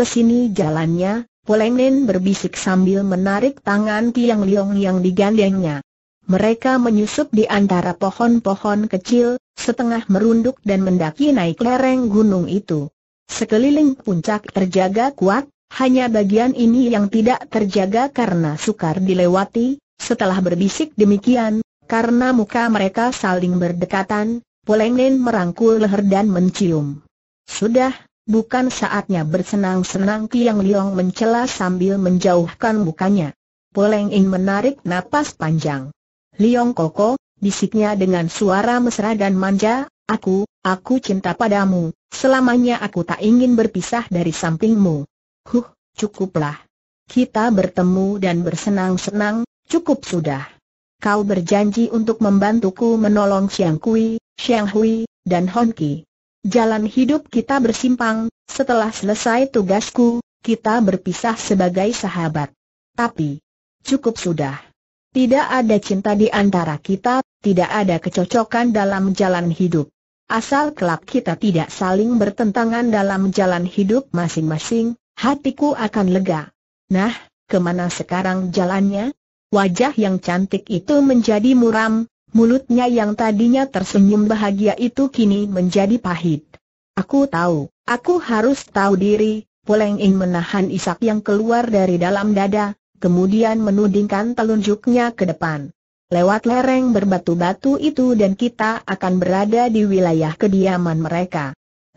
ke sini jalannya, Lin berbisik sambil menarik tangan Tiang Liong yang digandengnya. Mereka menyusup di antara pohon-pohon kecil, setengah merunduk dan mendaki naik lereng gunung itu. Sekeliling puncak terjaga kuat, hanya bagian ini yang tidak terjaga karena sukar dilewati, setelah berbisik demikian, karena muka mereka saling berdekatan, Lin merangkul leher dan mencium. Sudah, bukan saatnya bersenang-senang Tiang Liong mencela sambil menjauhkan mukanya. Poleng In menarik napas panjang. Liong Koko, bisiknya dengan suara mesra dan manja, aku, aku cinta padamu, selamanya aku tak ingin berpisah dari sampingmu. Huh, cukuplah. Kita bertemu dan bersenang-senang, cukup sudah. Kau berjanji untuk membantuku menolong Xiang Kui, Xiang Hui, dan Hon Ki. Jalan hidup kita bersimpang, setelah selesai tugasku, kita berpisah sebagai sahabat. Tapi, cukup sudah. Tidak ada cinta di antara kita, tidak ada kecocokan dalam jalan hidup. Asal kelak kita tidak saling bertentangan dalam jalan hidup masing-masing, hatiku akan lega. Nah, kemana sekarang jalannya? Wajah yang cantik itu menjadi muram, Mulutnya yang tadinya tersenyum bahagia itu kini menjadi pahit. Aku tahu, aku harus tahu diri, Poleng In menahan isak yang keluar dari dalam dada, kemudian menudingkan telunjuknya ke depan. Lewat lereng berbatu-batu itu dan kita akan berada di wilayah kediaman mereka.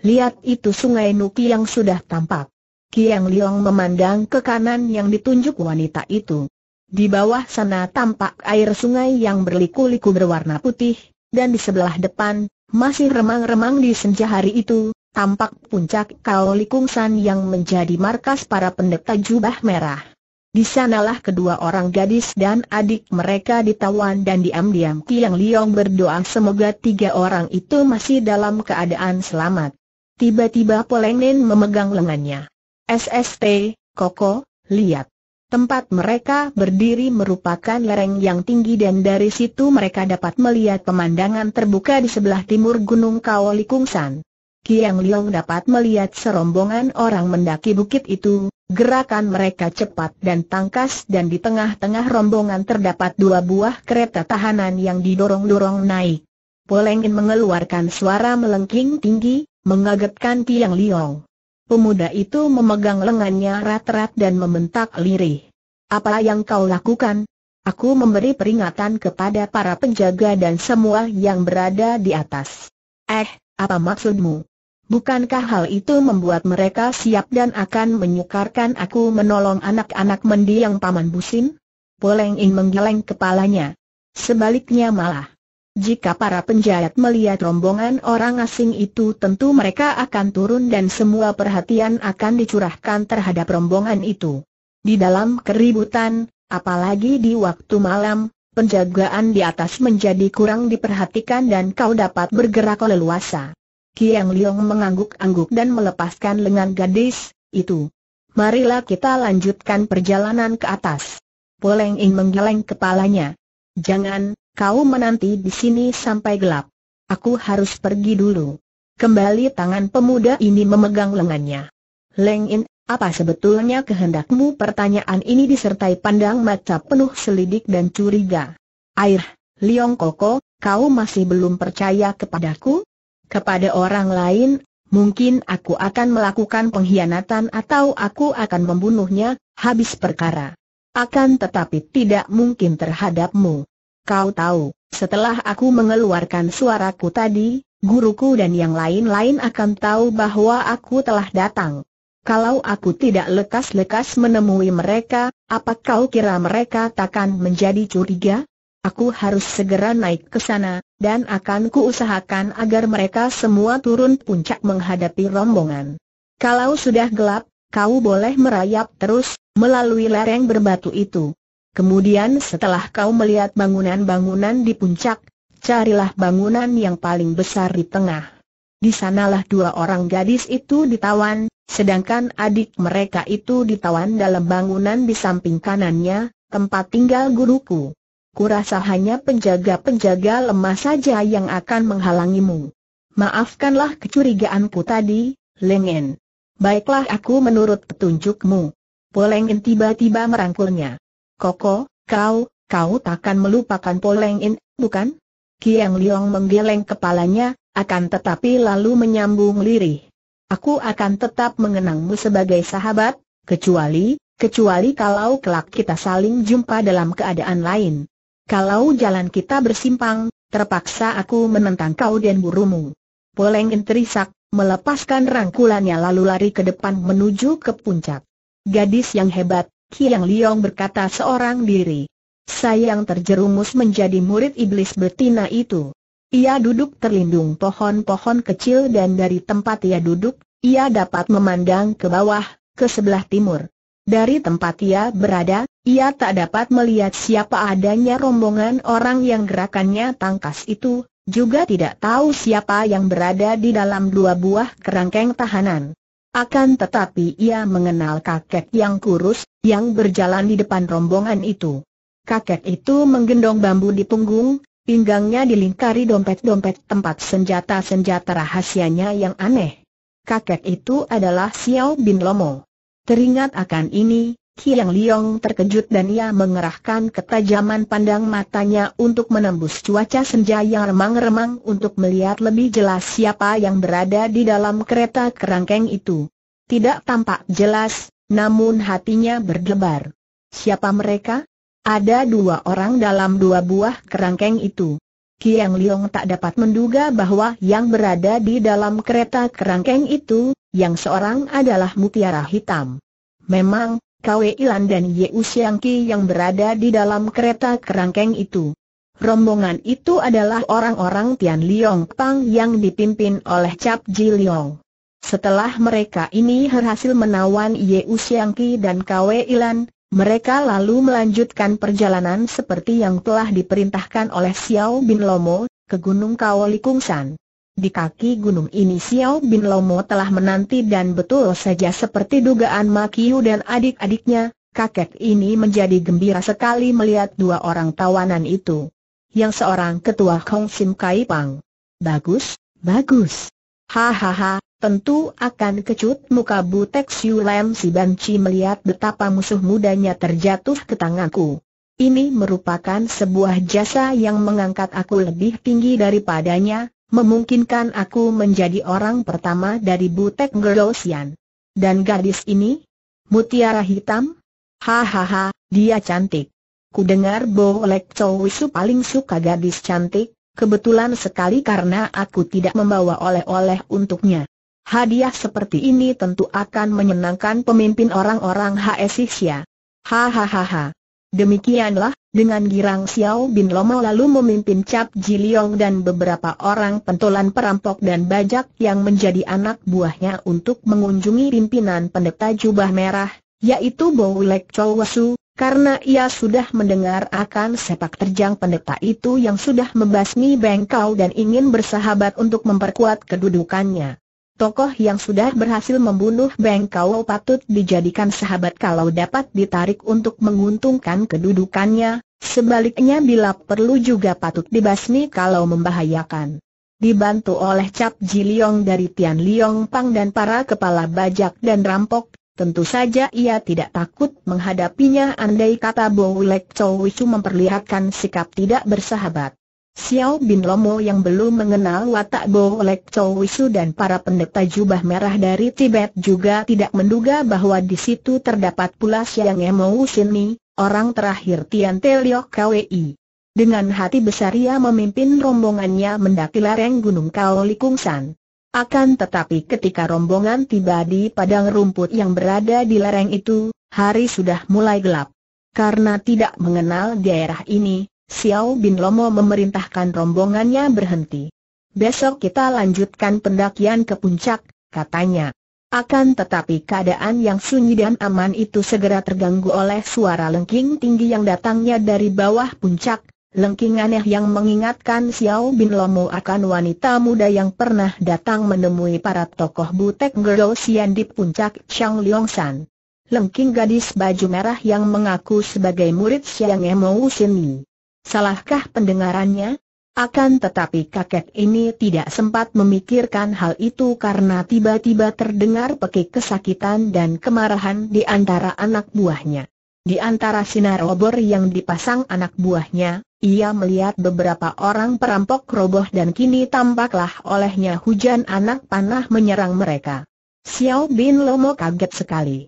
Lihat itu sungai Nuki yang sudah tampak. Kiang Liong memandang ke kanan yang ditunjuk wanita itu. Di bawah sana tampak air sungai yang berliku-liku berwarna putih, dan di sebelah depan, masih remang-remang di senja hari itu, tampak puncak Likung San yang menjadi markas para pendeta jubah merah. Di sanalah kedua orang gadis dan adik mereka ditawan dan diam-diam Kiang Liong berdoa semoga tiga orang itu masih dalam keadaan selamat. Tiba-tiba Poleng Nen memegang lengannya. SST, Koko, lihat. Tempat mereka berdiri merupakan lereng yang tinggi dan dari situ mereka dapat melihat pemandangan terbuka di sebelah timur Gunung Kaolikungsan. Kiang Liong dapat melihat serombongan orang mendaki bukit itu, gerakan mereka cepat dan tangkas dan di tengah-tengah rombongan terdapat dua buah kereta tahanan yang didorong-dorong naik. Polengin mengeluarkan suara melengking tinggi, mengagetkan Kiang Liong. Pemuda itu memegang lengannya rat-rat dan membentak lirih. Apa yang kau lakukan? Aku memberi peringatan kepada para penjaga dan semua yang berada di atas. Eh, apa maksudmu? Bukankah hal itu membuat mereka siap dan akan menyukarkan aku menolong anak-anak mendiang Paman Busin? Poleng In menggeleng kepalanya. Sebaliknya malah, jika para penjahat melihat rombongan orang asing itu tentu mereka akan turun dan semua perhatian akan dicurahkan terhadap rombongan itu. Di dalam keributan, apalagi di waktu malam, penjagaan di atas menjadi kurang diperhatikan dan kau dapat bergerak leluasa. Kiang Liong mengangguk-angguk dan melepaskan lengan gadis, itu. Marilah kita lanjutkan perjalanan ke atas. Poleng Ing menggeleng kepalanya. Jangan, kau menanti di sini sampai gelap. Aku harus pergi dulu. Kembali tangan pemuda ini memegang lengannya. Leng In, apa sebetulnya kehendakmu? Pertanyaan ini disertai pandang mata penuh selidik dan curiga. Air, Liong Koko, kau masih belum percaya kepadaku? Kepada orang lain, mungkin aku akan melakukan pengkhianatan atau aku akan membunuhnya, habis perkara. Akan tetapi tidak mungkin terhadapmu. Kau tahu, setelah aku mengeluarkan suaraku tadi, guruku dan yang lain-lain akan tahu bahwa aku telah datang. Kalau aku tidak lekas-lekas menemui mereka, apa kau kira mereka takkan menjadi curiga? Aku harus segera naik ke sana, dan akan kuusahakan agar mereka semua turun puncak menghadapi rombongan. Kalau sudah gelap, kau boleh merayap terus, melalui lereng berbatu itu. Kemudian setelah kau melihat bangunan-bangunan di puncak, carilah bangunan yang paling besar di tengah. Di sanalah dua orang gadis itu ditawan, sedangkan adik mereka itu ditawan dalam bangunan di samping kanannya, tempat tinggal guruku. Kurasa hanya penjaga-penjaga lemah saja yang akan menghalangimu. Maafkanlah kecurigaanku tadi, Lengen. Baiklah aku menurut petunjukmu. Polengin tiba-tiba merangkulnya. Koko, kau, kau takkan melupakan Poleng In, bukan? Kiang Liong menggeleng kepalanya, akan tetapi lalu menyambung lirih. Aku akan tetap mengenangmu sebagai sahabat, kecuali, kecuali kalau kelak kita saling jumpa dalam keadaan lain. Kalau jalan kita bersimpang, terpaksa aku menentang kau dan burumu. Poleng In terisak, melepaskan rangkulannya lalu lari ke depan menuju ke puncak. Gadis yang hebat, Kiang Liong berkata seorang diri. saya yang terjerumus menjadi murid iblis betina itu. Ia duduk terlindung pohon-pohon kecil dan dari tempat ia duduk, ia dapat memandang ke bawah, ke sebelah timur. Dari tempat ia berada, ia tak dapat melihat siapa adanya rombongan orang yang gerakannya tangkas itu, juga tidak tahu siapa yang berada di dalam dua buah kerangkeng tahanan. Akan tetapi ia mengenal kakek yang kurus, yang berjalan di depan rombongan itu. Kakek itu menggendong bambu di punggung, pinggangnya dilingkari dompet-dompet tempat senjata-senjata rahasianya yang aneh. Kakek itu adalah Xiao Bin Lomo. Teringat akan ini, Kiang Liong terkejut dan ia mengerahkan ketajaman pandang matanya untuk menembus cuaca senja yang remang-remang untuk melihat lebih jelas siapa yang berada di dalam kereta kerangkeng itu. Tidak tampak jelas, namun hatinya berdebar. Siapa mereka? Ada dua orang dalam dua buah kerangkeng itu. Kiang Liong tak dapat menduga bahwa yang berada di dalam kereta kerangkeng itu, yang seorang adalah Mutiara Hitam. Memang, Kwe Ilan dan Ye Usiangki yang berada di dalam kereta kerangkeng itu. Rombongan itu adalah orang-orang Tian Liong Pang yang dipimpin oleh Cap Ji Liong. Setelah mereka ini berhasil menawan Ye Usiangki dan Kwe Ilan, mereka lalu melanjutkan perjalanan seperti yang telah diperintahkan oleh Xiao Bin Lomo ke Gunung Kaolikungsan. Di kaki gunung ini Xiao Bin Lomo telah menanti dan betul saja seperti dugaan Makiu dan adik-adiknya, kakek ini menjadi gembira sekali melihat dua orang tawanan itu. Yang seorang ketua Hong Sim Kai Pang. Bagus, bagus. Hahaha, tentu akan kecut muka Butek Siu Lam si Banci melihat betapa musuh mudanya terjatuh ke tanganku. Ini merupakan sebuah jasa yang mengangkat aku lebih tinggi daripadanya, memungkinkan aku menjadi orang pertama dari Butek Gerosian. Dan gadis ini? Mutiara hitam? Hahaha, dia cantik. Ku dengar Bo Lek Chow paling suka gadis cantik, kebetulan sekali karena aku tidak membawa oleh-oleh untuknya. Hadiah seperti ini tentu akan menyenangkan pemimpin orang-orang Xia. Hahaha. Demikianlah, dengan girang Xiao Bin Lomo lalu memimpin Cap Ji Liong dan beberapa orang pentolan perampok dan bajak yang menjadi anak buahnya untuk mengunjungi pimpinan pendeta jubah merah, yaitu Bo Lek Chow Wasu, karena ia sudah mendengar akan sepak terjang pendeta itu yang sudah membasmi Bengkau dan ingin bersahabat untuk memperkuat kedudukannya. Tokoh yang sudah berhasil membunuh Beng Kau patut dijadikan sahabat kalau dapat ditarik untuk menguntungkan kedudukannya, sebaliknya bila perlu juga patut dibasmi kalau membahayakan. Dibantu oleh Cap Ji dari Tian Liong Pang dan para kepala bajak dan rampok, Tentu saja ia tidak takut menghadapinya andai kata Bo Lek Chow Wisu memperlihatkan sikap tidak bersahabat. Xiao Bin Lomo yang belum mengenal watak Bo Lek Chow Wisu dan para pendeta jubah merah dari Tibet juga tidak menduga bahwa di situ terdapat pula Xiang Emo Sini, orang terakhir Tian Te Liok Kwi. Dengan hati besar ia memimpin rombongannya mendaki lereng Gunung Kao San. Akan tetapi ketika rombongan tiba di padang rumput yang berada di lereng itu, hari sudah mulai gelap. Karena tidak mengenal daerah ini, Xiao Bin Lomo memerintahkan rombongannya berhenti. Besok kita lanjutkan pendakian ke puncak, katanya. Akan tetapi keadaan yang sunyi dan aman itu segera terganggu oleh suara lengking tinggi yang datangnya dari bawah puncak, Lengking aneh yang mengingatkan Xiao Bin Lomo akan wanita muda yang pernah datang menemui para tokoh butek Gerosian di puncak Chang San. Lengking gadis baju merah yang mengaku sebagai murid Xiang Emo Sini. Salahkah pendengarannya? Akan tetapi kakek ini tidak sempat memikirkan hal itu karena tiba-tiba terdengar pekik kesakitan dan kemarahan di antara anak buahnya. Di antara sinar obor yang dipasang anak buahnya, ia melihat beberapa orang perampok roboh dan kini tampaklah olehnya hujan anak panah menyerang mereka. Xiao Bin Lomo kaget sekali.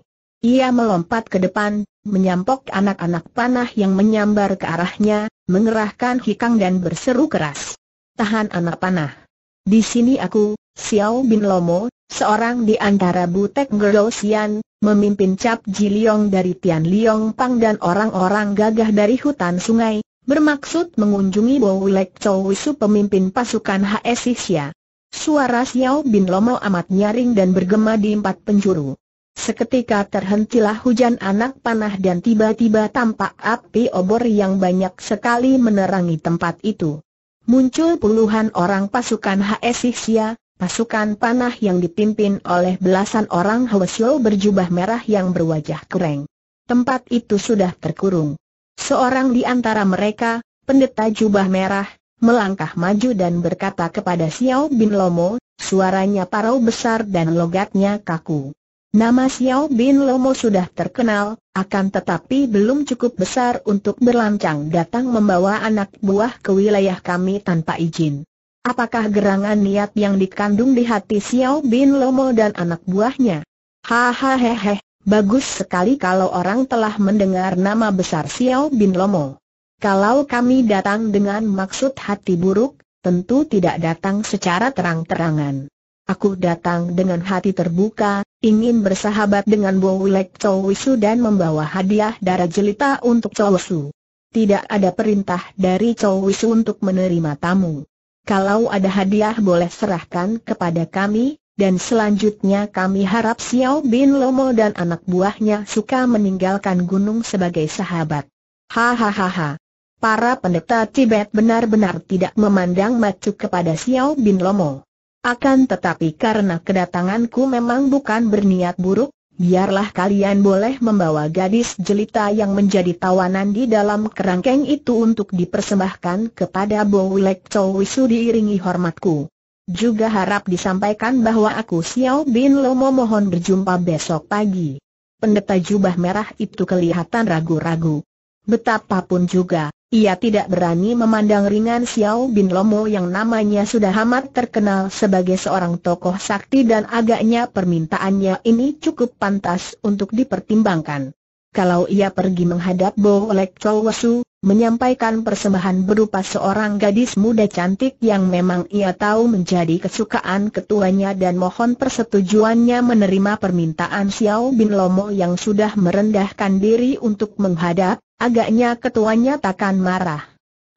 Ia melompat ke depan, menyampok anak-anak panah yang menyambar ke arahnya, mengerahkan hikang dan berseru keras. Tahan anak panah. Di sini aku, Xiao Bin Lomo, seorang di antara Butek Gerosian, memimpin Cap Ji Liong dari Tian Liong Pang dan orang-orang gagah dari hutan sungai, bermaksud mengunjungi Wowulek Chow Wisu pemimpin pasukan HS Suara Xiao Bin Lomo amat nyaring dan bergema di empat penjuru. Seketika terhentilah hujan anak panah dan tiba-tiba tampak api obor yang banyak sekali menerangi tempat itu. Muncul puluhan orang pasukan HSIXIA, pasukan panah yang dipimpin oleh belasan orang Hwasyo berjubah merah yang berwajah kering. Tempat itu sudah terkurung. Seorang di antara mereka, pendeta jubah merah, melangkah maju dan berkata kepada Xiao Bin Lomo, suaranya parau besar dan logatnya kaku. Nama Xiao Bin Lomo sudah terkenal, akan tetapi belum cukup besar untuk berlancang datang membawa anak buah ke wilayah kami tanpa izin. Apakah gerangan niat yang dikandung di hati Xiao Bin Lomo dan anak buahnya? Hahaha, bagus sekali kalau orang telah mendengar nama besar Xiao Bin Lomo. Kalau kami datang dengan maksud hati buruk, tentu tidak datang secara terang-terangan. Aku datang dengan hati terbuka, ingin bersahabat dengan Bo Wilek Chow Wisu dan membawa hadiah darah jelita untuk Chow Wisu. Tidak ada perintah dari Chow Wisu untuk menerima tamu. Kalau ada hadiah boleh serahkan kepada kami, dan selanjutnya kami harap Xiao Bin Lomo dan anak buahnya suka meninggalkan gunung sebagai sahabat. Hahaha. Para pendeta Tibet benar-benar tidak memandang macu kepada Xiao Bin Lomo. Akan tetapi karena kedatanganku memang bukan berniat buruk, biarlah kalian boleh membawa gadis jelita yang menjadi tawanan di dalam kerangkeng itu untuk dipersembahkan kepada Bowlek Chow Wisu diiringi hormatku. Juga harap disampaikan bahwa aku Xiao Bin Lomo mohon berjumpa besok pagi. Pendeta jubah merah itu kelihatan ragu-ragu. Betapapun juga, ia tidak berani memandang ringan Xiao Bin Lomo yang namanya sudah amat terkenal sebagai seorang tokoh sakti dan agaknya permintaannya ini cukup pantas untuk dipertimbangkan. Kalau ia pergi menghadap Bo Lek Chow Wasu, menyampaikan persembahan berupa seorang gadis muda cantik yang memang ia tahu menjadi kesukaan ketuanya dan mohon persetujuannya menerima permintaan Xiao Bin Lomo yang sudah merendahkan diri untuk menghadap, Agaknya ketuanya takkan marah.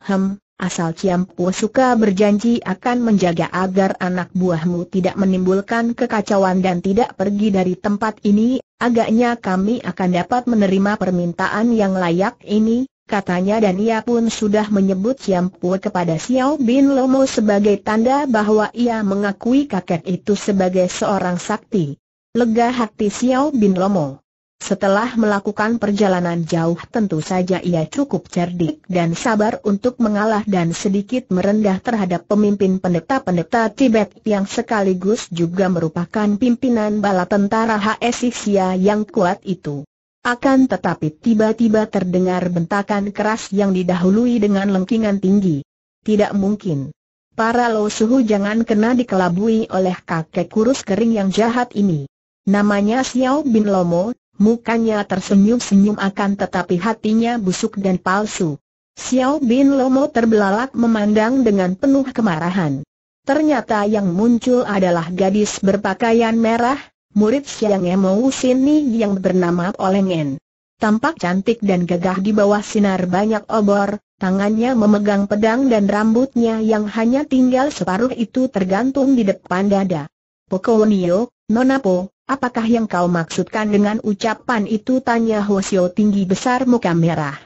Hem, asal Ciampu suka berjanji akan menjaga agar anak buahmu tidak menimbulkan kekacauan dan tidak pergi dari tempat ini, agaknya kami akan dapat menerima permintaan yang layak ini, katanya dan ia pun sudah menyebut Ciampu kepada Xiao Bin Lomo sebagai tanda bahwa ia mengakui kakek itu sebagai seorang sakti. Lega hati Xiao Bin Lomo. Setelah melakukan perjalanan jauh tentu saja ia cukup cerdik dan sabar untuk mengalah dan sedikit merendah terhadap pemimpin pendeta-pendeta Tibet yang sekaligus juga merupakan pimpinan bala tentara HSIXIA yang kuat itu. Akan tetapi tiba-tiba terdengar bentakan keras yang didahului dengan lengkingan tinggi. Tidak mungkin. Para lo suhu jangan kena dikelabui oleh kakek kurus kering yang jahat ini. Namanya Xiao Bin Lomo, Mukanya tersenyum-senyum akan tetapi hatinya busuk dan palsu. Xiao Bin Lomo terbelalak memandang dengan penuh kemarahan. Ternyata yang muncul adalah gadis berpakaian merah, murid Xiang Emo Sini yang bernama Olengen. Tampak cantik dan gagah di bawah sinar banyak obor, tangannya memegang pedang dan rambutnya yang hanya tinggal separuh itu tergantung di depan dada. Pokonio, Nonapo, apakah yang kau maksudkan dengan ucapan itu? Tanya Hosio tinggi besar muka merah.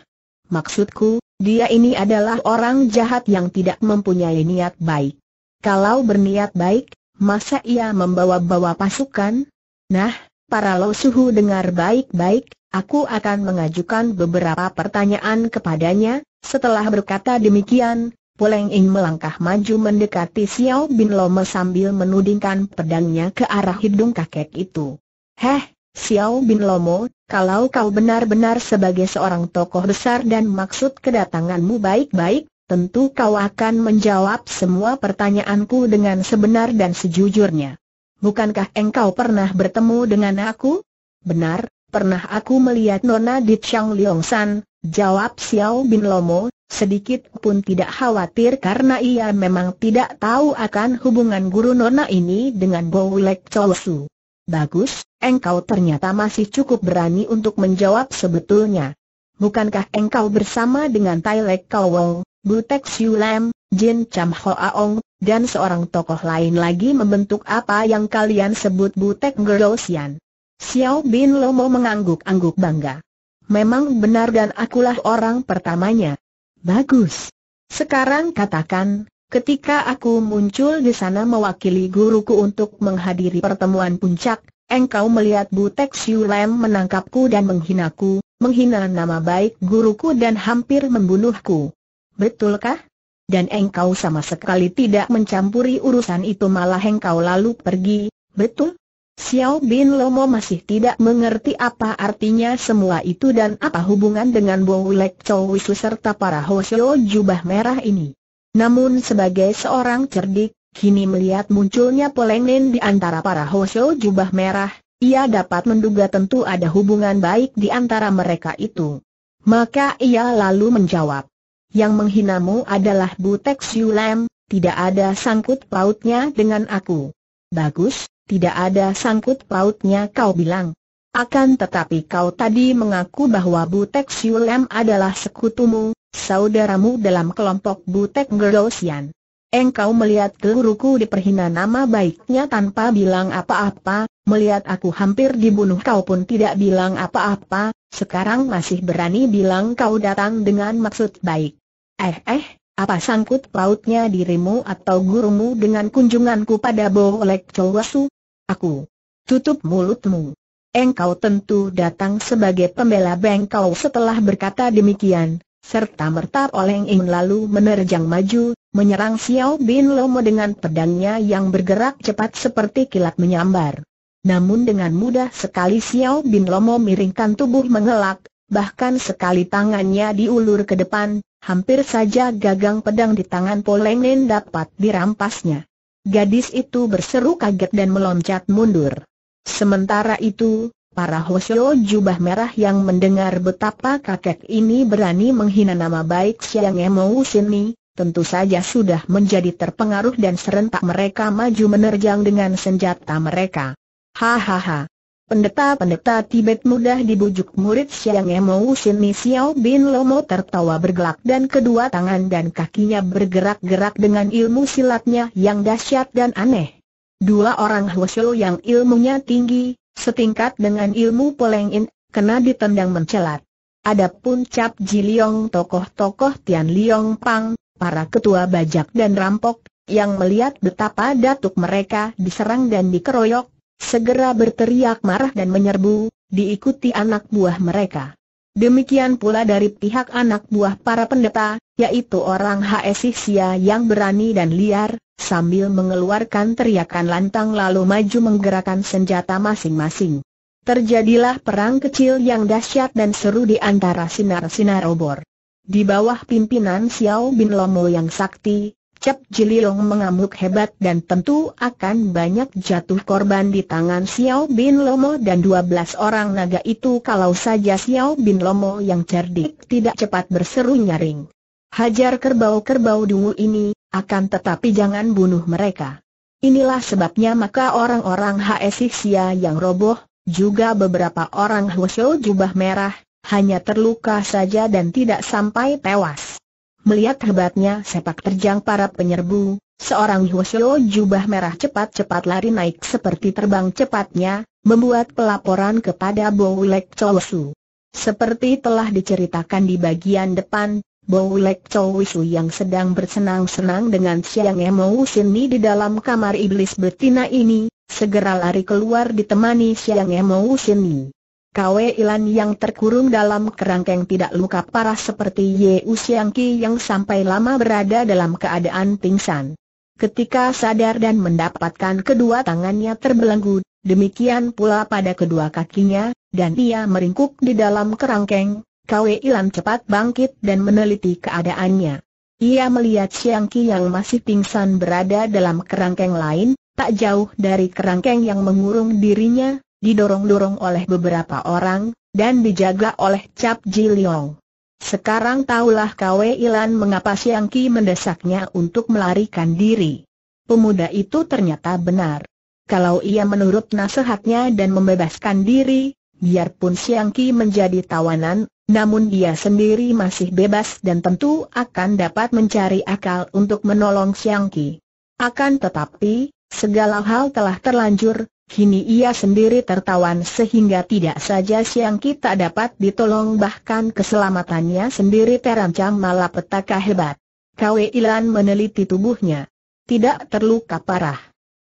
Maksudku, dia ini adalah orang jahat yang tidak mempunyai niat baik. Kalau berniat baik, masa ia membawa-bawa pasukan? Nah, para suhu dengar baik-baik, aku akan mengajukan beberapa pertanyaan kepadanya, setelah berkata demikian, Poleng Ing melangkah maju mendekati Xiao Bin Lome sambil menudingkan pedangnya ke arah hidung kakek itu. Heh, Xiao Bin Lomo, kalau kau benar-benar sebagai seorang tokoh besar dan maksud kedatanganmu baik-baik, tentu kau akan menjawab semua pertanyaanku dengan sebenar dan sejujurnya. Bukankah engkau pernah bertemu dengan aku? Benar, pernah aku melihat Nona di Chang Liong San, jawab Xiao Bin Lomo, sedikit pun tidak khawatir karena ia memang tidak tahu akan hubungan guru Nona ini dengan Bowlek Su. Bagus, engkau ternyata masih cukup berani untuk menjawab sebetulnya. Bukankah engkau bersama dengan Tai Lek Kowal, Butek Siu Jin Cham Hoaong, Aong, dan seorang tokoh lain lagi membentuk apa yang kalian sebut Butek Gerosian? Xiao Bin Lomo mengangguk-angguk bangga. Memang benar dan akulah orang pertamanya. Bagus. Sekarang katakan, ketika aku muncul di sana mewakili guruku untuk menghadiri pertemuan puncak, engkau melihat Butek Siulem menangkapku dan menghinaku, menghina nama baik guruku dan hampir membunuhku. Betulkah? Dan engkau sama sekali tidak mencampuri urusan itu malah engkau lalu pergi, betul? Xiao Bin Lomo masih tidak mengerti apa artinya semua itu dan apa hubungan dengan Bo Wilek Chow Wisu serta para Hoseo jubah merah ini. Namun sebagai seorang cerdik, kini melihat munculnya polengen di antara para Hoseo jubah merah, ia dapat menduga tentu ada hubungan baik di antara mereka itu. Maka ia lalu menjawab, yang menghinamu adalah Butek Siulem, tidak ada sangkut pautnya dengan aku. Bagus, tidak ada sangkut pautnya kau bilang. Akan tetapi kau tadi mengaku bahwa Butek Siulem adalah sekutumu, saudaramu dalam kelompok Butek Gerosian. Engkau melihat guruku diperhina nama baiknya tanpa bilang apa-apa, melihat aku hampir dibunuh kau pun tidak bilang apa-apa, sekarang masih berani bilang kau datang dengan maksud baik. Eh eh, apa sangkut pautnya dirimu atau gurumu dengan kunjunganku pada Bolek Chowasu? Aku. Tutup mulutmu. Engkau tentu datang sebagai pembela bengkau setelah berkata demikian, serta merta oleng ingin lalu menerjang maju, menyerang Xiao Bin Lomo dengan pedangnya yang bergerak cepat seperti kilat menyambar. Namun dengan mudah sekali Xiao Bin Lomo miringkan tubuh mengelak, bahkan sekali tangannya diulur ke depan, Hampir saja gagang pedang di tangan Polengnen dapat dirampasnya. Gadis itu berseru kaget dan meloncat mundur. Sementara itu, para Hosyo jubah merah yang mendengar betapa kakek ini berani menghina nama baik Siang Emo Sini, tentu saja sudah menjadi terpengaruh dan serentak mereka maju menerjang dengan senjata mereka. Hahaha, Pendeta-pendeta Tibet mudah dibujuk murid Siang Emo Sini Xiao Bin Lomo tertawa bergelak dan kedua tangan dan kakinya bergerak-gerak dengan ilmu silatnya yang dahsyat dan aneh. Dua orang Hwasyo yang ilmunya tinggi, setingkat dengan ilmu Polengin, kena ditendang mencelat. Adapun Cap Jiliong tokoh-tokoh Tian Liong Pang, para ketua bajak dan rampok, yang melihat betapa datuk mereka diserang dan dikeroyok, Segera berteriak marah dan menyerbu, diikuti anak buah mereka. Demikian pula dari pihak anak buah para pendeta, yaitu orang HSI yang berani dan liar, sambil mengeluarkan teriakan lantang lalu maju menggerakkan senjata masing-masing. Terjadilah perang kecil yang dahsyat dan seru di antara sinar-sinar obor. Di bawah pimpinan Xiao Bin Lomo yang sakti, Cep Jiliong mengamuk hebat dan tentu akan banyak jatuh korban di tangan Xiao Bin Lomo dan 12 orang naga itu kalau saja Xiao Bin Lomo yang cerdik tidak cepat berseru nyaring. Hajar kerbau-kerbau dungu ini, akan tetapi jangan bunuh mereka. Inilah sebabnya maka orang-orang HSXia yang roboh, juga beberapa orang Hushou jubah merah, hanya terluka saja dan tidak sampai tewas. Melihat hebatnya sepak terjang para penyerbu, seorang Hwasyo jubah merah cepat-cepat lari naik seperti terbang cepatnya, membuat pelaporan kepada Bowlek Chowsu. Seperti telah diceritakan di bagian depan, Bowlek Chowsu yang sedang bersenang-senang dengan Siang Emo Sini di dalam kamar iblis betina ini, segera lari keluar ditemani Siang Emo Sini. Kwe Ilan yang terkurung dalam kerangkeng tidak luka parah seperti Ye Ki yang sampai lama berada dalam keadaan pingsan. Ketika sadar dan mendapatkan kedua tangannya terbelenggu, demikian pula pada kedua kakinya, dan ia meringkuk di dalam kerangkeng, Kwe Ilan cepat bangkit dan meneliti keadaannya. Ia melihat Siang Ki yang masih pingsan berada dalam kerangkeng lain, tak jauh dari kerangkeng yang mengurung dirinya, didorong-dorong oleh beberapa orang, dan dijaga oleh Cap Ji Leong. Sekarang tahulah KW Ilan mengapa Siang Ki mendesaknya untuk melarikan diri. Pemuda itu ternyata benar. Kalau ia menurut nasihatnya dan membebaskan diri, biarpun Siang Ki menjadi tawanan, namun dia sendiri masih bebas dan tentu akan dapat mencari akal untuk menolong Siang Ki. Akan tetapi, segala hal telah terlanjur, Kini ia sendiri tertawan sehingga tidak saja siang kita dapat ditolong bahkan keselamatannya sendiri terancam malapetaka hebat. Kwe Ilan meneliti tubuhnya. Tidak terluka parah.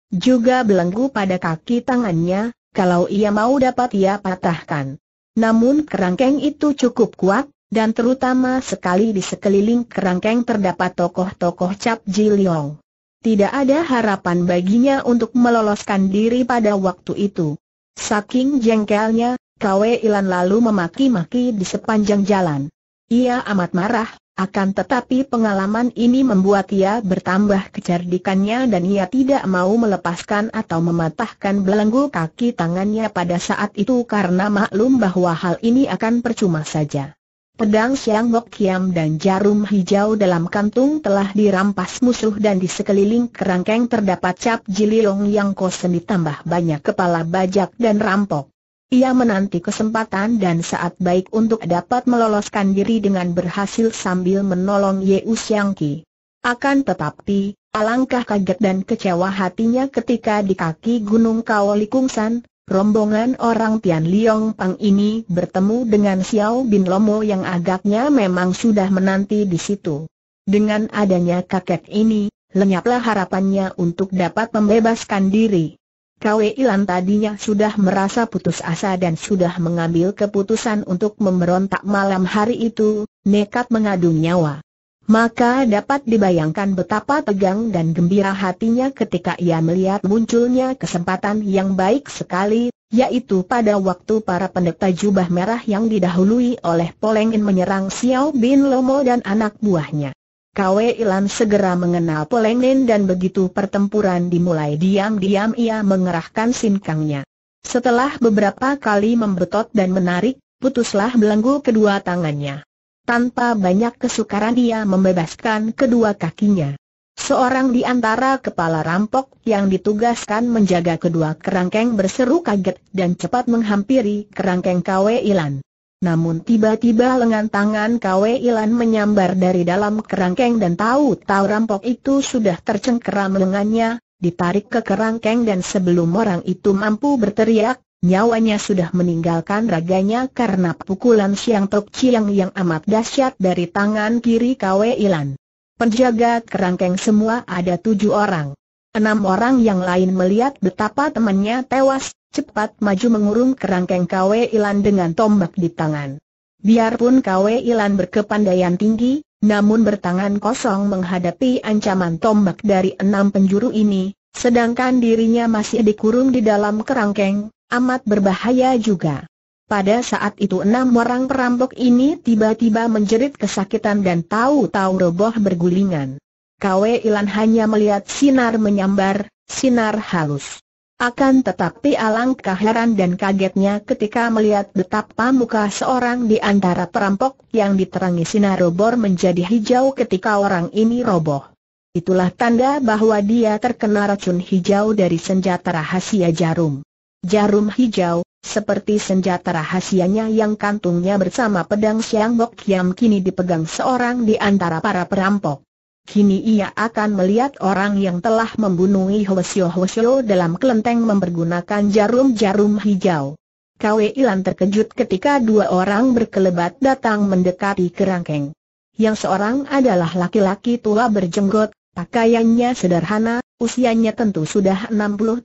Juga belenggu pada kaki tangannya, kalau ia mau dapat ia patahkan. Namun kerangkeng itu cukup kuat, dan terutama sekali di sekeliling kerangkeng terdapat tokoh-tokoh Cap Ji Liong tidak ada harapan baginya untuk meloloskan diri pada waktu itu. Saking jengkelnya, Kwe Ilan lalu memaki-maki di sepanjang jalan. Ia amat marah, akan tetapi pengalaman ini membuat ia bertambah kecerdikannya dan ia tidak mau melepaskan atau mematahkan belenggu kaki tangannya pada saat itu karena maklum bahwa hal ini akan percuma saja. Pedang Siang Bok Kiam dan jarum hijau dalam kantung telah dirampas musuh dan di sekeliling kerangkeng terdapat cap jililong yang kosen ditambah banyak kepala bajak dan rampok. Ia menanti kesempatan dan saat baik untuk dapat meloloskan diri dengan berhasil sambil menolong U Siang Ki. Akan tetapi, alangkah kaget dan kecewa hatinya ketika di kaki Gunung Kaolikungsan, Rombongan orang Tian Liong Pang ini bertemu dengan Xiao Bin Lomo yang agaknya memang sudah menanti di situ. Dengan adanya kakek ini, lenyaplah harapannya untuk dapat membebaskan diri. Kwe Ilan tadinya sudah merasa putus asa dan sudah mengambil keputusan untuk memberontak malam hari itu, nekat mengadu nyawa maka dapat dibayangkan betapa tegang dan gembira hatinya ketika ia melihat munculnya kesempatan yang baik sekali, yaitu pada waktu para pendeta jubah merah yang didahului oleh Polengin menyerang Xiao Bin Lomo dan anak buahnya. Kwe Ilan segera mengenal Polengin dan begitu pertempuran dimulai diam-diam ia mengerahkan sinkangnya. Setelah beberapa kali membetot dan menarik, putuslah belenggu kedua tangannya. Tanpa banyak kesukaran dia membebaskan kedua kakinya. Seorang di antara kepala rampok yang ditugaskan menjaga kedua kerangkeng berseru kaget dan cepat menghampiri kerangkeng Kwe Ilan. Namun tiba-tiba lengan tangan Kwe Ilan menyambar dari dalam kerangkeng dan tahu-tahu rampok itu sudah tercengkeram lengannya, ditarik ke kerangkeng dan sebelum orang itu mampu berteriak, Nyawanya sudah meninggalkan raganya karena pukulan Siang Tok ciang yang amat dahsyat dari tangan kiri Kwe Ilan. Penjaga kerangkeng semua ada tujuh orang. Enam orang yang lain melihat betapa temannya tewas, cepat maju mengurung kerangkeng Kwe Ilan dengan tombak di tangan. Biarpun Kwe Ilan berkepandaian tinggi, namun bertangan kosong menghadapi ancaman tombak dari enam penjuru ini, sedangkan dirinya masih dikurung di dalam kerangkeng, amat berbahaya juga. Pada saat itu enam orang perampok ini tiba-tiba menjerit kesakitan dan tahu-tahu roboh bergulingan. Kwe Ilan hanya melihat sinar menyambar, sinar halus. Akan tetapi alangkah heran dan kagetnya ketika melihat betapa muka seorang di antara perampok yang diterangi sinar roboh menjadi hijau ketika orang ini roboh. Itulah tanda bahwa dia terkena racun hijau dari senjata rahasia jarum. Jarum hijau, seperti senjata rahasianya yang kantungnya bersama pedang Siang Bok Kiam kini dipegang seorang di antara para perampok. Kini ia akan melihat orang yang telah membunuh Hwasyo Hwasyo dalam kelenteng mempergunakan jarum-jarum hijau. Kwe Ilan terkejut ketika dua orang berkelebat datang mendekati kerangkeng. Yang seorang adalah laki-laki tua berjenggot, pakaiannya sederhana, usianya tentu sudah 60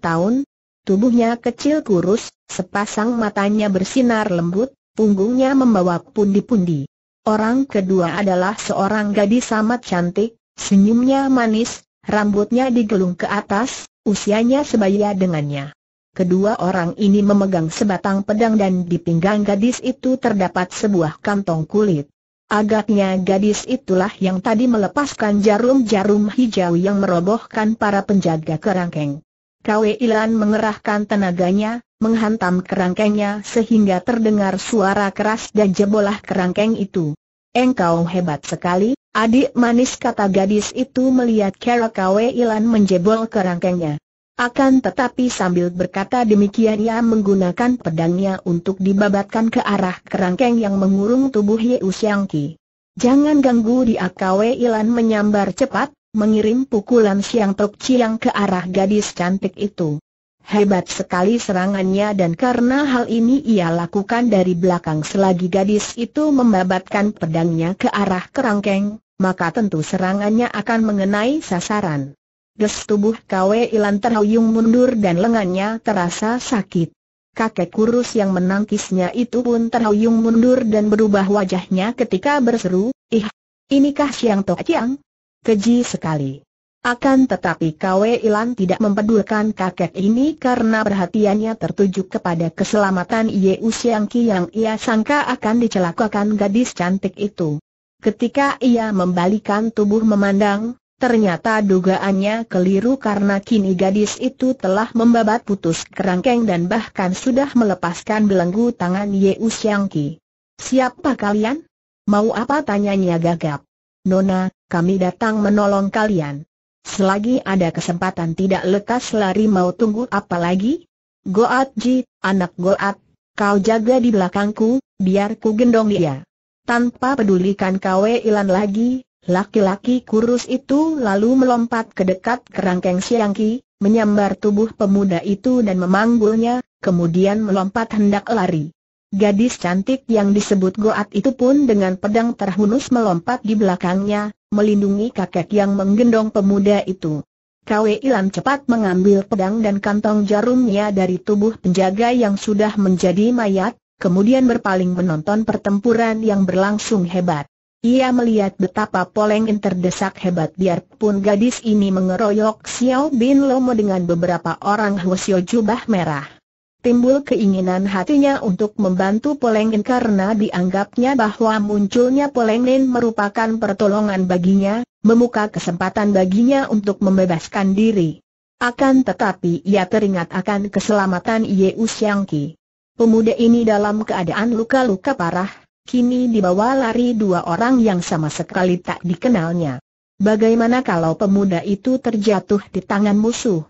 tahun, Tubuhnya kecil kurus, sepasang matanya bersinar lembut, punggungnya membawa pundi-pundi. Orang kedua adalah seorang gadis amat cantik, senyumnya manis, rambutnya digelung ke atas, usianya sebaya dengannya. Kedua orang ini memegang sebatang pedang dan di pinggang gadis itu terdapat sebuah kantong kulit. Agaknya gadis itulah yang tadi melepaskan jarum-jarum hijau yang merobohkan para penjaga kerangkeng. Kwe Ilan mengerahkan tenaganya, menghantam kerangkengnya sehingga terdengar suara keras dan jebolah kerangkeng itu. Engkau hebat sekali, adik manis kata gadis itu melihat Kera Kwe Ilan menjebol kerangkengnya. Akan tetapi sambil berkata demikian ia menggunakan pedangnya untuk dibabatkan ke arah kerangkeng yang mengurung tubuh Yeusiangki. Jangan ganggu dia Kwe Ilan menyambar cepat, mengirim pukulan siang Tok siang ke arah gadis cantik itu. Hebat sekali serangannya dan karena hal ini ia lakukan dari belakang selagi gadis itu membabatkan pedangnya ke arah kerangkeng, maka tentu serangannya akan mengenai sasaran. Des tubuh Kwe Ilan terhuyung mundur dan lengannya terasa sakit. Kakek kurus yang menangkisnya itu pun terhuyung mundur dan berubah wajahnya ketika berseru, Ih, inikah Siang Tok Chiang? keji sekali. Akan tetapi Kwe Ilan tidak mempedulikan kakek ini karena perhatiannya tertuju kepada keselamatan Ye Ki yang ia sangka akan dicelakakan gadis cantik itu. Ketika ia membalikan tubuh memandang, ternyata dugaannya keliru karena kini gadis itu telah membabat putus kerangkeng dan bahkan sudah melepaskan belenggu tangan Ye Ki. Siapa kalian? Mau apa tanyanya gagap? Nona, kami datang menolong kalian. Selagi ada kesempatan tidak lekas lari mau tunggu apa lagi? Goat Ji, anak Goat, kau jaga di belakangku, biar ku gendong dia. Tanpa pedulikan kau Ilan lagi, laki-laki kurus itu lalu melompat ke dekat kerangkeng Siangki, menyambar tubuh pemuda itu dan memanggulnya, kemudian melompat hendak lari. Gadis cantik yang disebut Goat itu pun dengan pedang terhunus melompat di belakangnya, melindungi kakek yang menggendong pemuda itu. Kwe Ilan cepat mengambil pedang dan kantong jarumnya dari tubuh penjaga yang sudah menjadi mayat, kemudian berpaling menonton pertempuran yang berlangsung hebat. Ia melihat betapa Poleng terdesak hebat biarpun gadis ini mengeroyok Xiao Bin Lomo dengan beberapa orang Hwasyo jubah merah timbul keinginan hatinya untuk membantu Polengin karena dianggapnya bahwa munculnya Polengin merupakan pertolongan baginya, membuka kesempatan baginya untuk membebaskan diri. Akan tetapi ia teringat akan keselamatan Ye Usyangki. Pemuda ini dalam keadaan luka-luka parah, kini dibawa lari dua orang yang sama sekali tak dikenalnya. Bagaimana kalau pemuda itu terjatuh di tangan musuh?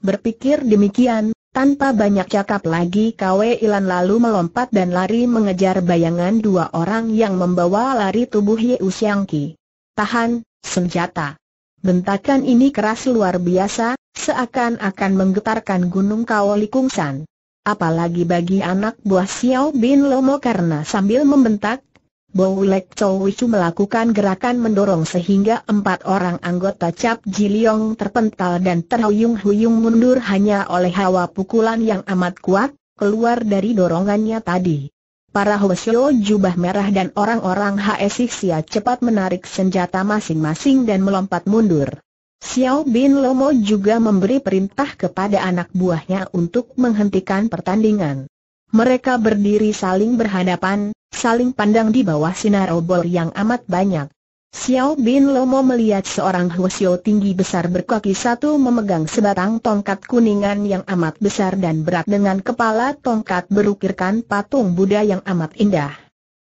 Berpikir demikian, tanpa banyak cakap lagi Kwe Ilan lalu melompat dan lari mengejar bayangan dua orang yang membawa lari tubuh Ye Usiangki. Tahan, senjata. Bentakan ini keras luar biasa, seakan-akan menggetarkan gunung Kaoli Kungsan. Apalagi bagi anak buah Xiao Bin Lomo karena sambil membentak, Bowlek Chowichu melakukan gerakan mendorong sehingga empat orang anggota Cap Jiliong terpental dan terhuyung-huyung mundur hanya oleh hawa pukulan yang amat kuat, keluar dari dorongannya tadi. Para Hwasyo jubah merah dan orang-orang HSI cepat menarik senjata masing-masing dan melompat mundur. Xiao Bin Lomo juga memberi perintah kepada anak buahnya untuk menghentikan pertandingan. Mereka berdiri saling berhadapan, saling pandang di bawah sinar obor yang amat banyak. Xiao Bin Lomo melihat seorang Xiu tinggi besar berkaki satu memegang sebatang tongkat kuningan yang amat besar dan berat dengan kepala tongkat berukirkan patung Buddha yang amat indah.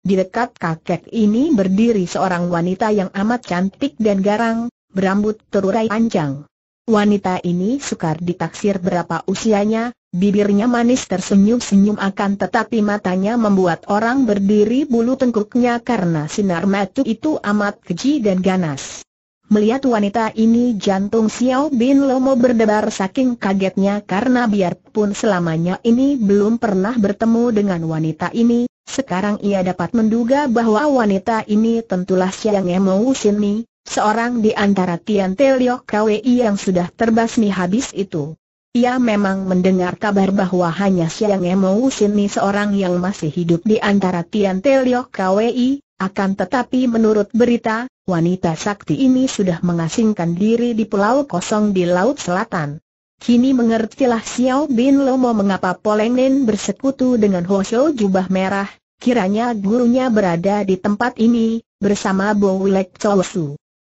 Di dekat kakek ini berdiri seorang wanita yang amat cantik dan garang, berambut terurai panjang. Wanita ini sukar ditaksir berapa usianya, bibirnya manis tersenyum-senyum akan tetapi matanya membuat orang berdiri bulu tengkuknya karena sinar mata itu amat keji dan ganas. Melihat wanita ini jantung Xiao Bin Lomo berdebar saking kagetnya karena biarpun selamanya ini belum pernah bertemu dengan wanita ini, sekarang ia dapat menduga bahwa wanita ini tentulah Xiang Emo Shin Mi, seorang di antara Tian Teliok Kwei yang sudah terbasmi habis itu. Ia memang mendengar kabar bahwa hanya Siang Emo Sini seorang yang masih hidup di antara Tian Teliok Kwei, akan tetapi menurut berita, wanita sakti ini sudah mengasingkan diri di pulau kosong di Laut Selatan. Kini mengertilah Xiao Bin Lomo mengapa Poleng bersekutu dengan Ho Jubah Merah, kiranya gurunya berada di tempat ini, bersama Bo Wilek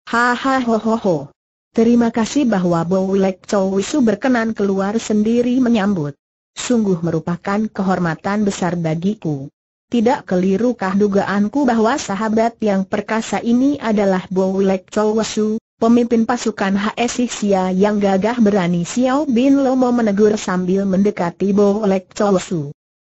Hahaha, Terima kasih bahwa Bowilek Chow Wisu berkenan keluar sendiri menyambut. Sungguh merupakan kehormatan besar bagiku. Tidak kelirukah dugaanku bahwa sahabat yang perkasa ini adalah Bowilek Chow Wisu, pemimpin pasukan Hesisia yang gagah berani Xiao Bin Lomo menegur sambil mendekati Bowilek Chow Wisu.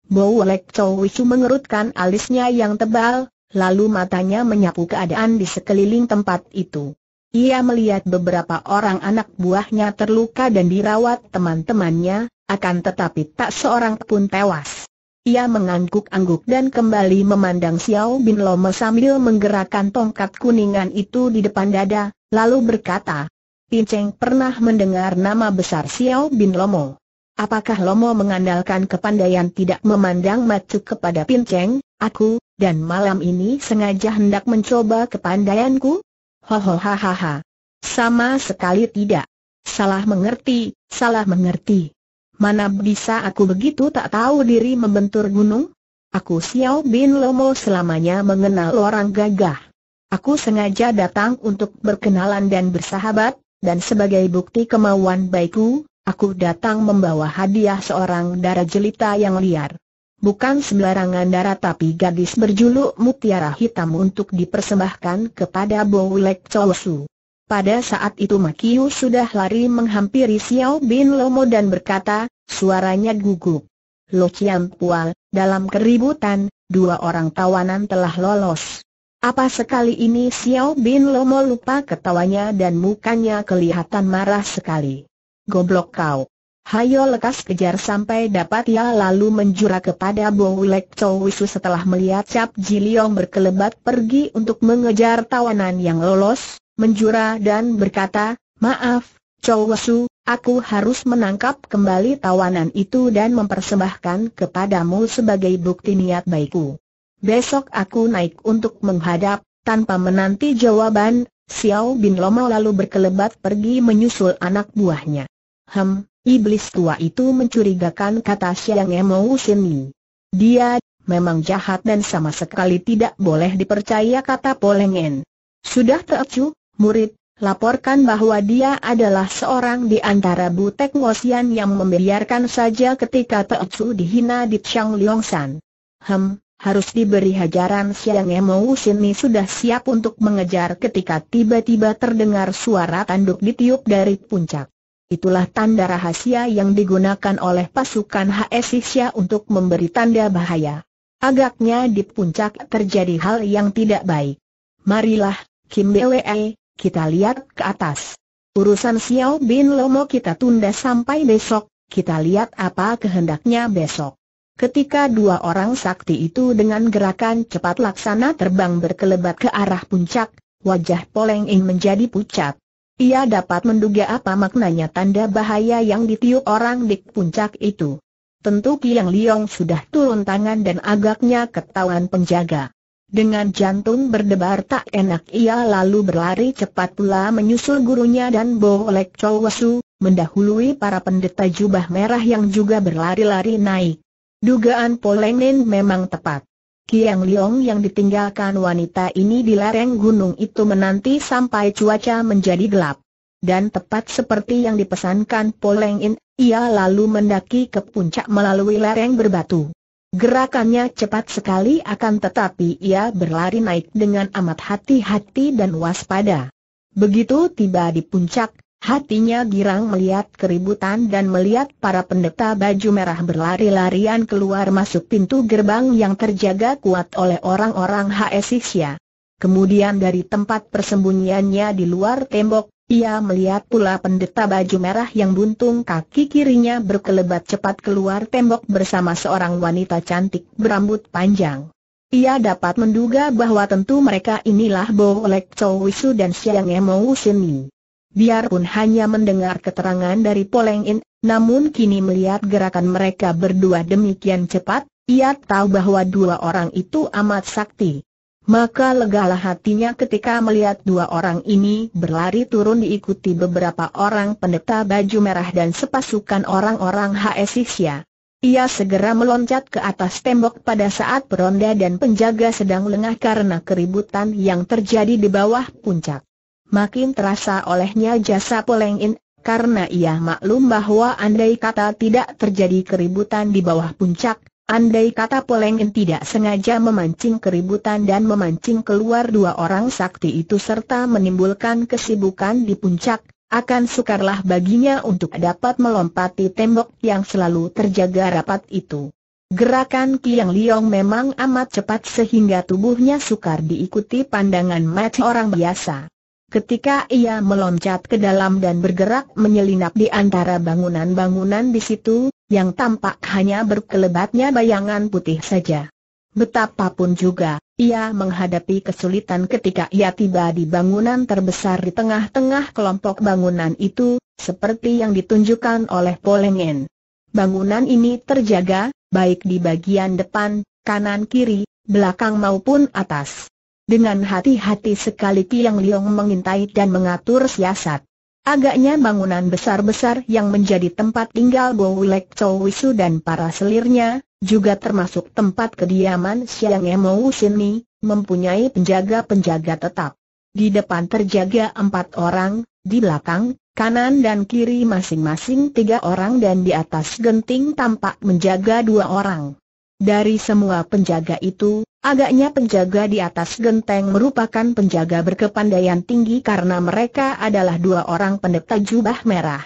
Bowilek Chow Wisu mengerutkan alisnya yang tebal, lalu matanya menyapu keadaan di sekeliling tempat itu. Ia melihat beberapa orang anak buahnya terluka dan dirawat teman-temannya, akan tetapi tak seorang pun tewas. Ia mengangguk-angguk dan kembali memandang Xiao Bin Lome sambil menggerakkan tongkat kuningan itu di depan dada, lalu berkata, Pinceng pernah mendengar nama besar Xiao Bin Lomo. Apakah Lomo mengandalkan kepandaian tidak memandang macu kepada Pinceng, aku, dan malam ini sengaja hendak mencoba kepandaianku? Hol-hol-ha-ha. Sama sekali tidak. Salah mengerti, salah mengerti. Mana bisa aku begitu tak tahu diri membentur gunung? Aku Xiao Bin Lomo selamanya mengenal orang gagah. Aku sengaja datang untuk berkenalan dan bersahabat, dan sebagai bukti kemauan baikku, Aku datang membawa hadiah seorang darah jelita yang liar. Bukan sembarangan darah tapi gadis berjuluk mutiara hitam untuk dipersembahkan kepada Bowlek Chowsu. Pada saat itu Makiu sudah lari menghampiri Xiao Bin Lomo dan berkata, suaranya gugup. Lo Chiam Pual, dalam keributan, dua orang tawanan telah lolos. Apa sekali ini Xiao Bin Lomo lupa ketawanya dan mukanya kelihatan marah sekali goblok kau. Hayo lekas kejar sampai dapat ia ya, lalu menjura kepada Bo Lek Chow Wisu setelah melihat Cap Ji berkelebat pergi untuk mengejar tawanan yang lolos, menjura dan berkata, maaf, Chow Wisu, aku harus menangkap kembali tawanan itu dan mempersembahkan kepadamu sebagai bukti niat baikku. Besok aku naik untuk menghadap, tanpa menanti jawaban, Xiao Bin Loma lalu berkelebat pergi menyusul anak buahnya. Hem, iblis tua itu mencurigakan kata siang Emo Ni. Dia, memang jahat dan sama sekali tidak boleh dipercaya kata Polengen. Sudah teacu, murid, laporkan bahwa dia adalah seorang di antara butek ngosian yang membiarkan saja ketika teacu dihina di Chang San. Hem, harus diberi hajaran Siang Emo Sini sudah siap untuk mengejar ketika tiba-tiba terdengar suara tanduk ditiup dari puncak. Itulah tanda rahasia yang digunakan oleh pasukan HS untuk memberi tanda bahaya. Agaknya di puncak terjadi hal yang tidak baik. Marilah, Kim Bwe, kita lihat ke atas. Urusan Xiao Bin Lomo kita tunda sampai besok, kita lihat apa kehendaknya besok. Ketika dua orang sakti itu dengan gerakan cepat laksana terbang berkelebat ke arah puncak, wajah Poleng Ing menjadi pucat. Ia dapat menduga apa maknanya tanda bahaya yang ditiup orang di puncak itu. Tentu Kiang Liong sudah turun tangan dan agaknya ketahuan penjaga. Dengan jantung berdebar tak enak ia lalu berlari cepat pula menyusul gurunya dan Bo Olek Chowasu, mendahului para pendeta jubah merah yang juga berlari-lari naik. Dugaan Nen memang tepat. Kiang Liong yang ditinggalkan wanita ini di lereng gunung itu menanti sampai cuaca menjadi gelap. Dan tepat seperti yang dipesankan Poleng In, ia lalu mendaki ke puncak melalui lereng berbatu. Gerakannya cepat sekali akan tetapi ia berlari naik dengan amat hati-hati dan waspada. Begitu tiba di puncak, Hatinya girang melihat keributan dan melihat para pendeta baju merah berlari-larian keluar masuk pintu gerbang yang terjaga kuat oleh orang-orang HS Kemudian dari tempat persembunyiannya di luar tembok, ia melihat pula pendeta baju merah yang buntung kaki kirinya berkelebat cepat keluar tembok bersama seorang wanita cantik berambut panjang. Ia dapat menduga bahwa tentu mereka inilah Bo Lek Chow Wisu dan Siang Emo Sini biarpun hanya mendengar keterangan dari Poleng namun kini melihat gerakan mereka berdua demikian cepat, ia tahu bahwa dua orang itu amat sakti. Maka legalah hatinya ketika melihat dua orang ini berlari turun diikuti beberapa orang pendeta baju merah dan sepasukan orang-orang HS Ia segera meloncat ke atas tembok pada saat peronda dan penjaga sedang lengah karena keributan yang terjadi di bawah puncak makin terasa olehnya jasa Polengin, karena ia maklum bahwa andai kata tidak terjadi keributan di bawah puncak, andai kata Polengin tidak sengaja memancing keributan dan memancing keluar dua orang sakti itu serta menimbulkan kesibukan di puncak, akan sukarlah baginya untuk dapat melompati tembok yang selalu terjaga rapat itu. Gerakan Kiang Liong memang amat cepat sehingga tubuhnya sukar diikuti pandangan mata orang biasa. Ketika ia meloncat ke dalam dan bergerak menyelinap di antara bangunan-bangunan di situ, yang tampak hanya berkelebatnya bayangan putih saja. Betapapun juga, ia menghadapi kesulitan ketika ia tiba di bangunan terbesar di tengah-tengah kelompok bangunan itu, seperti yang ditunjukkan oleh Polengen. Bangunan ini terjaga, baik di bagian depan, kanan kiri, belakang maupun atas. Dengan hati-hati sekali Tiang Liong mengintai dan mengatur siasat. Agaknya bangunan besar-besar yang menjadi tempat tinggal Bowilek Wisu dan para selirnya, juga termasuk tempat kediaman Siang Emou Sini, mempunyai penjaga-penjaga tetap. Di depan terjaga empat orang, di belakang, kanan dan kiri masing-masing tiga orang dan di atas genting tampak menjaga dua orang. Dari semua penjaga itu, Agaknya penjaga di atas genteng merupakan penjaga berkepandaian tinggi karena mereka adalah dua orang pendeta jubah merah.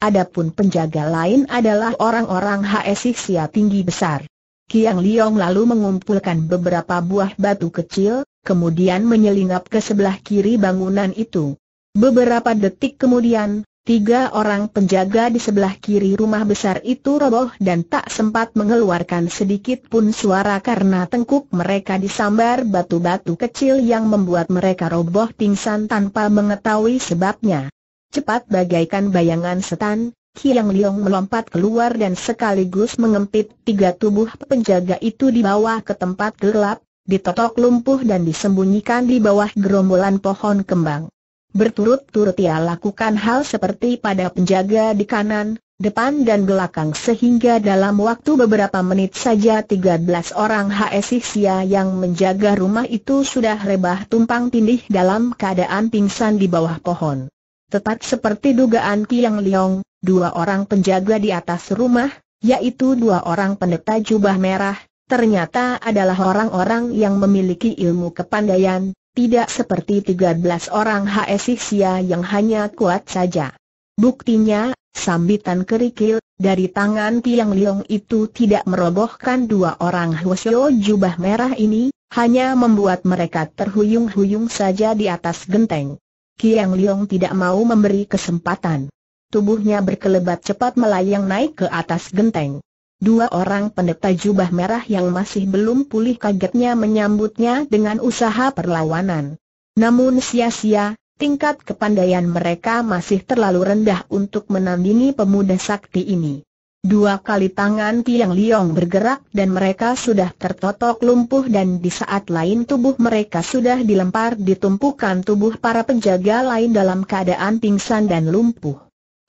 Adapun penjaga lain adalah orang-orang HSIXIA tinggi besar. Kiang Liong lalu mengumpulkan beberapa buah batu kecil, kemudian menyelinap ke sebelah kiri bangunan itu. Beberapa detik kemudian, Tiga orang penjaga di sebelah kiri rumah besar itu roboh dan tak sempat mengeluarkan sedikit pun suara karena tengkuk mereka disambar batu-batu kecil yang membuat mereka roboh pingsan tanpa mengetahui sebabnya. Cepat bagaikan bayangan setan, Kiang Liong melompat keluar dan sekaligus mengempit tiga tubuh penjaga itu di bawah ke tempat gelap, ditotok lumpuh dan disembunyikan di bawah gerombolan pohon kembang. Berturut-turut ia lakukan hal seperti pada penjaga di kanan, depan dan belakang sehingga dalam waktu beberapa menit saja 13 orang HS yang menjaga rumah itu sudah rebah tumpang tindih dalam keadaan pingsan di bawah pohon. Tepat seperti dugaan Kiang Leong, dua orang penjaga di atas rumah, yaitu dua orang pendeta jubah merah, ternyata adalah orang-orang yang memiliki ilmu kepandaian, tidak seperti 13 orang HSISIA yang hanya kuat saja. Buktinya, sambitan kerikil, dari tangan Tiang Liong itu tidak merobohkan dua orang Hwasyo jubah merah ini, hanya membuat mereka terhuyung-huyung saja di atas genteng. Kiang Liong tidak mau memberi kesempatan. Tubuhnya berkelebat cepat melayang naik ke atas genteng. Dua orang pendeta jubah merah yang masih belum pulih kagetnya menyambutnya dengan usaha perlawanan. Namun sia-sia, tingkat kepandaian mereka masih terlalu rendah untuk menandingi pemuda sakti ini. Dua kali tangan Tiang Liong bergerak dan mereka sudah tertotok lumpuh dan di saat lain tubuh mereka sudah dilempar ditumpukan tubuh para penjaga lain dalam keadaan pingsan dan lumpuh.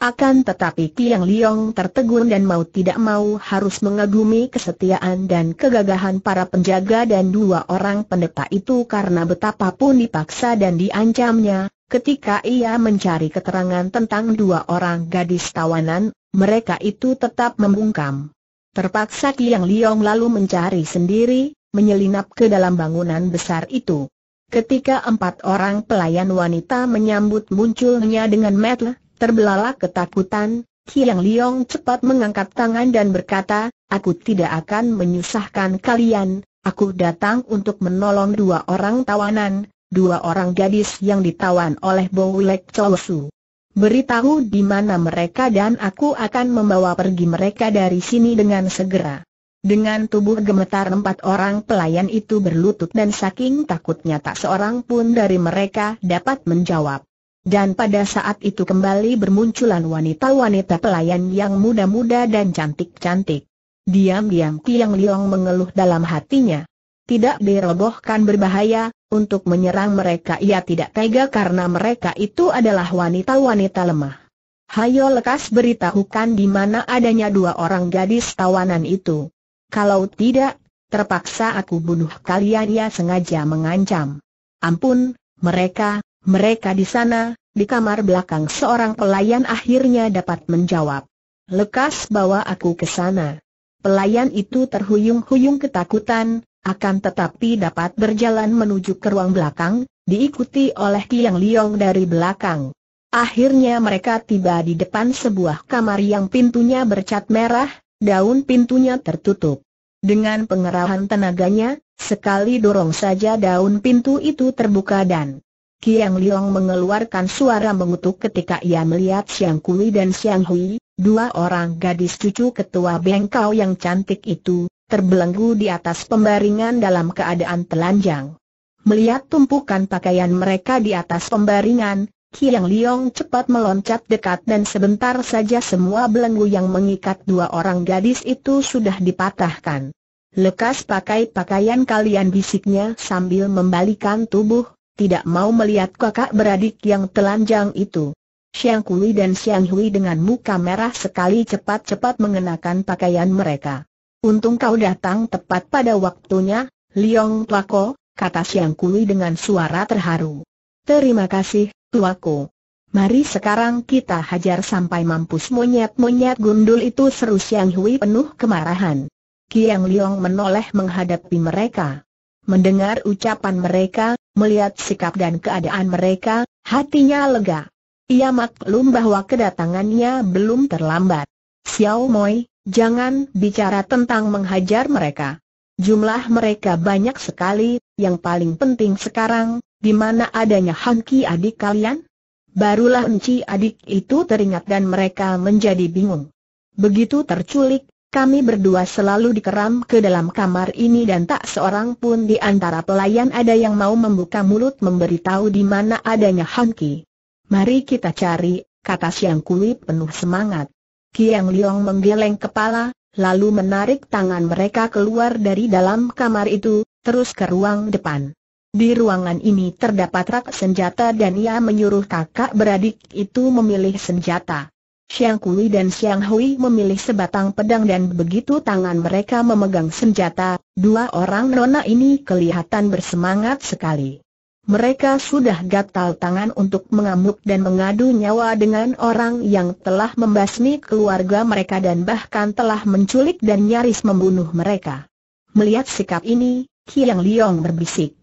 Akan tetapi Yang Liong tertegun dan mau tidak mau harus mengagumi kesetiaan dan kegagahan para penjaga dan dua orang pendeta itu karena betapapun dipaksa dan diancamnya, ketika ia mencari keterangan tentang dua orang gadis tawanan, mereka itu tetap membungkam. Terpaksa Yang Liong lalu mencari sendiri, menyelinap ke dalam bangunan besar itu. Ketika empat orang pelayan wanita menyambut munculnya dengan metle, Terbelalak ketakutan, Kiang Liong cepat mengangkat tangan dan berkata, aku tidak akan menyusahkan kalian, aku datang untuk menolong dua orang tawanan, dua orang gadis yang ditawan oleh Bowlek Chowsu. Beritahu di mana mereka dan aku akan membawa pergi mereka dari sini dengan segera. Dengan tubuh gemetar empat orang pelayan itu berlutut dan saking takutnya tak seorang pun dari mereka dapat menjawab. Dan pada saat itu kembali bermunculan wanita-wanita pelayan yang muda-muda dan cantik-cantik. Diam-diam Tiang Liong mengeluh dalam hatinya. Tidak dirobohkan berbahaya, untuk menyerang mereka ia tidak tega karena mereka itu adalah wanita-wanita lemah. Hayo lekas beritahukan di mana adanya dua orang gadis tawanan itu. Kalau tidak, terpaksa aku bunuh kalian ia sengaja mengancam. Ampun, mereka, mereka di sana, di kamar belakang seorang pelayan akhirnya dapat menjawab. Lekas bawa aku ke sana. Pelayan itu terhuyung-huyung ketakutan, akan tetapi dapat berjalan menuju ke ruang belakang, diikuti oleh Tiang Liong dari belakang. Akhirnya mereka tiba di depan sebuah kamar yang pintunya bercat merah, daun pintunya tertutup. Dengan pengerahan tenaganya, sekali dorong saja daun pintu itu terbuka dan Kiang Liong mengeluarkan suara mengutuk ketika ia melihat Siang Kui dan Siang Hui, dua orang gadis cucu ketua bengkau yang cantik itu, terbelenggu di atas pembaringan dalam keadaan telanjang. Melihat tumpukan pakaian mereka di atas pembaringan, Kiang Liong cepat meloncat dekat dan sebentar saja semua belenggu yang mengikat dua orang gadis itu sudah dipatahkan. Lekas pakai pakaian kalian bisiknya sambil membalikan tubuh, tidak mau melihat kakak beradik yang telanjang itu. Xiang Kui dan Xiang Hui dengan muka merah sekali cepat-cepat mengenakan pakaian mereka. Untung kau datang tepat pada waktunya, Liong Tuako, kata Xiang Kui dengan suara terharu. Terima kasih, Tuako. Mari sekarang kita hajar sampai mampus monyet-monyet gundul itu seru Xiang Hui penuh kemarahan. Qiang Liong menoleh menghadapi mereka. Mendengar ucapan mereka, Melihat sikap dan keadaan mereka, hatinya lega. Ia maklum bahwa kedatangannya belum terlambat. Xiao Moi, jangan bicara tentang menghajar mereka. Jumlah mereka banyak sekali, yang paling penting sekarang, di mana adanya Hanki adik kalian? Barulah Enci adik itu teringat dan mereka menjadi bingung. Begitu terculik, kami berdua selalu dikeram ke dalam kamar ini dan tak seorang pun di antara pelayan ada yang mau membuka mulut memberitahu di mana adanya Hanki. Mari kita cari, kata Siang Kui penuh semangat. Kiang Liong menggeleng kepala, lalu menarik tangan mereka keluar dari dalam kamar itu, terus ke ruang depan. Di ruangan ini terdapat rak senjata dan ia menyuruh kakak beradik itu memilih senjata. Xiang Kui dan Xiang Hui memilih sebatang pedang dan begitu tangan mereka memegang senjata, dua orang nona ini kelihatan bersemangat sekali. Mereka sudah gatal tangan untuk mengamuk dan mengadu nyawa dengan orang yang telah membasmi keluarga mereka dan bahkan telah menculik dan nyaris membunuh mereka. Melihat sikap ini, Qiang Liong berbisik.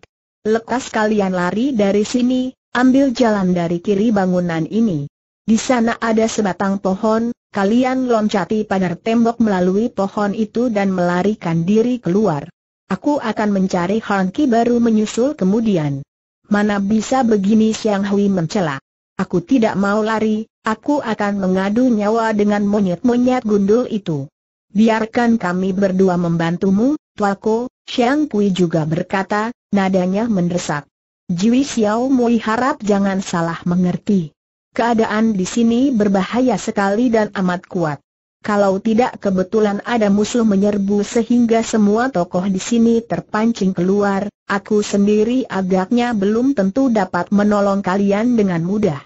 Lekas kalian lari dari sini, ambil jalan dari kiri bangunan ini. Di sana ada sebatang pohon, kalian loncati pagar tembok melalui pohon itu dan melarikan diri keluar. Aku akan mencari Hanki baru menyusul kemudian. Mana bisa begini Siang Hui mencela. Aku tidak mau lari, aku akan mengadu nyawa dengan monyet-monyet gundul itu. Biarkan kami berdua membantumu, Tuako, Siang Kui juga berkata, nadanya mendesak. Jiwi Xiao Mui harap jangan salah mengerti. Keadaan di sini berbahaya sekali dan amat kuat. Kalau tidak kebetulan ada musuh menyerbu sehingga semua tokoh di sini terpancing keluar, aku sendiri agaknya belum tentu dapat menolong kalian dengan mudah.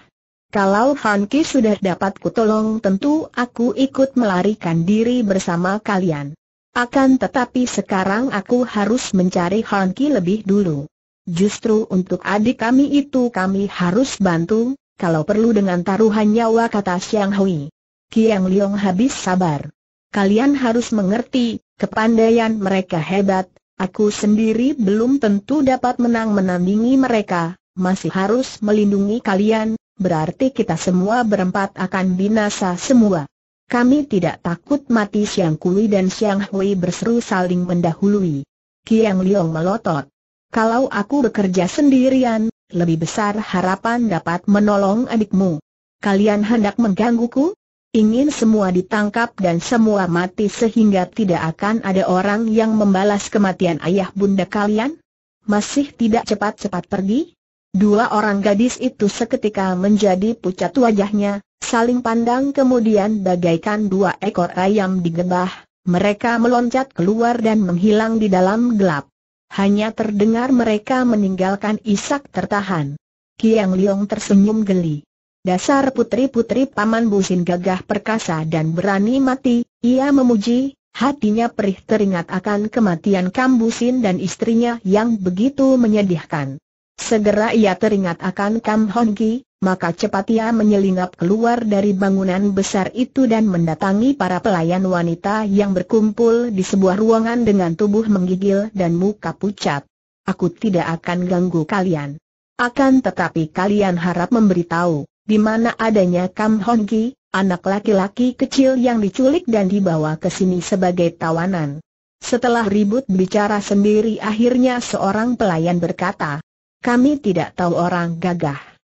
Kalau Han Ki sudah dapat kutolong tentu aku ikut melarikan diri bersama kalian. Akan tetapi sekarang aku harus mencari Han Ki lebih dulu. Justru untuk adik kami itu kami harus bantu, kalau perlu dengan taruhan nyawa kata Xiang Hui. Kiang Liong habis sabar. Kalian harus mengerti, kepandaian mereka hebat, aku sendiri belum tentu dapat menang menandingi mereka, masih harus melindungi kalian, berarti kita semua berempat akan binasa semua. Kami tidak takut mati Siang Kui dan Siang Hui berseru saling mendahului. Kiang Liong melotot. Kalau aku bekerja sendirian, lebih besar harapan dapat menolong adikmu. Kalian hendak menggangguku? Ingin semua ditangkap dan semua mati sehingga tidak akan ada orang yang membalas kematian ayah bunda kalian? Masih tidak cepat-cepat pergi? Dua orang gadis itu seketika menjadi pucat wajahnya, saling pandang kemudian bagaikan dua ekor ayam digebah, mereka meloncat keluar dan menghilang di dalam gelap hanya terdengar mereka meninggalkan isak tertahan. Kiang Liong tersenyum geli. Dasar putri-putri Paman Busin gagah perkasa dan berani mati, ia memuji, hatinya perih teringat akan kematian Kam Busin dan istrinya yang begitu menyedihkan. Segera ia teringat akan Kam Ki maka cepat ia menyelinap keluar dari bangunan besar itu dan mendatangi para pelayan wanita yang berkumpul di sebuah ruangan dengan tubuh menggigil dan muka pucat. Aku tidak akan ganggu kalian. Akan tetapi kalian harap memberitahu, di mana adanya Kam Hon Gi, anak laki-laki kecil yang diculik dan dibawa ke sini sebagai tawanan. Setelah ribut bicara sendiri akhirnya seorang pelayan berkata, kami tidak tahu orang gagah.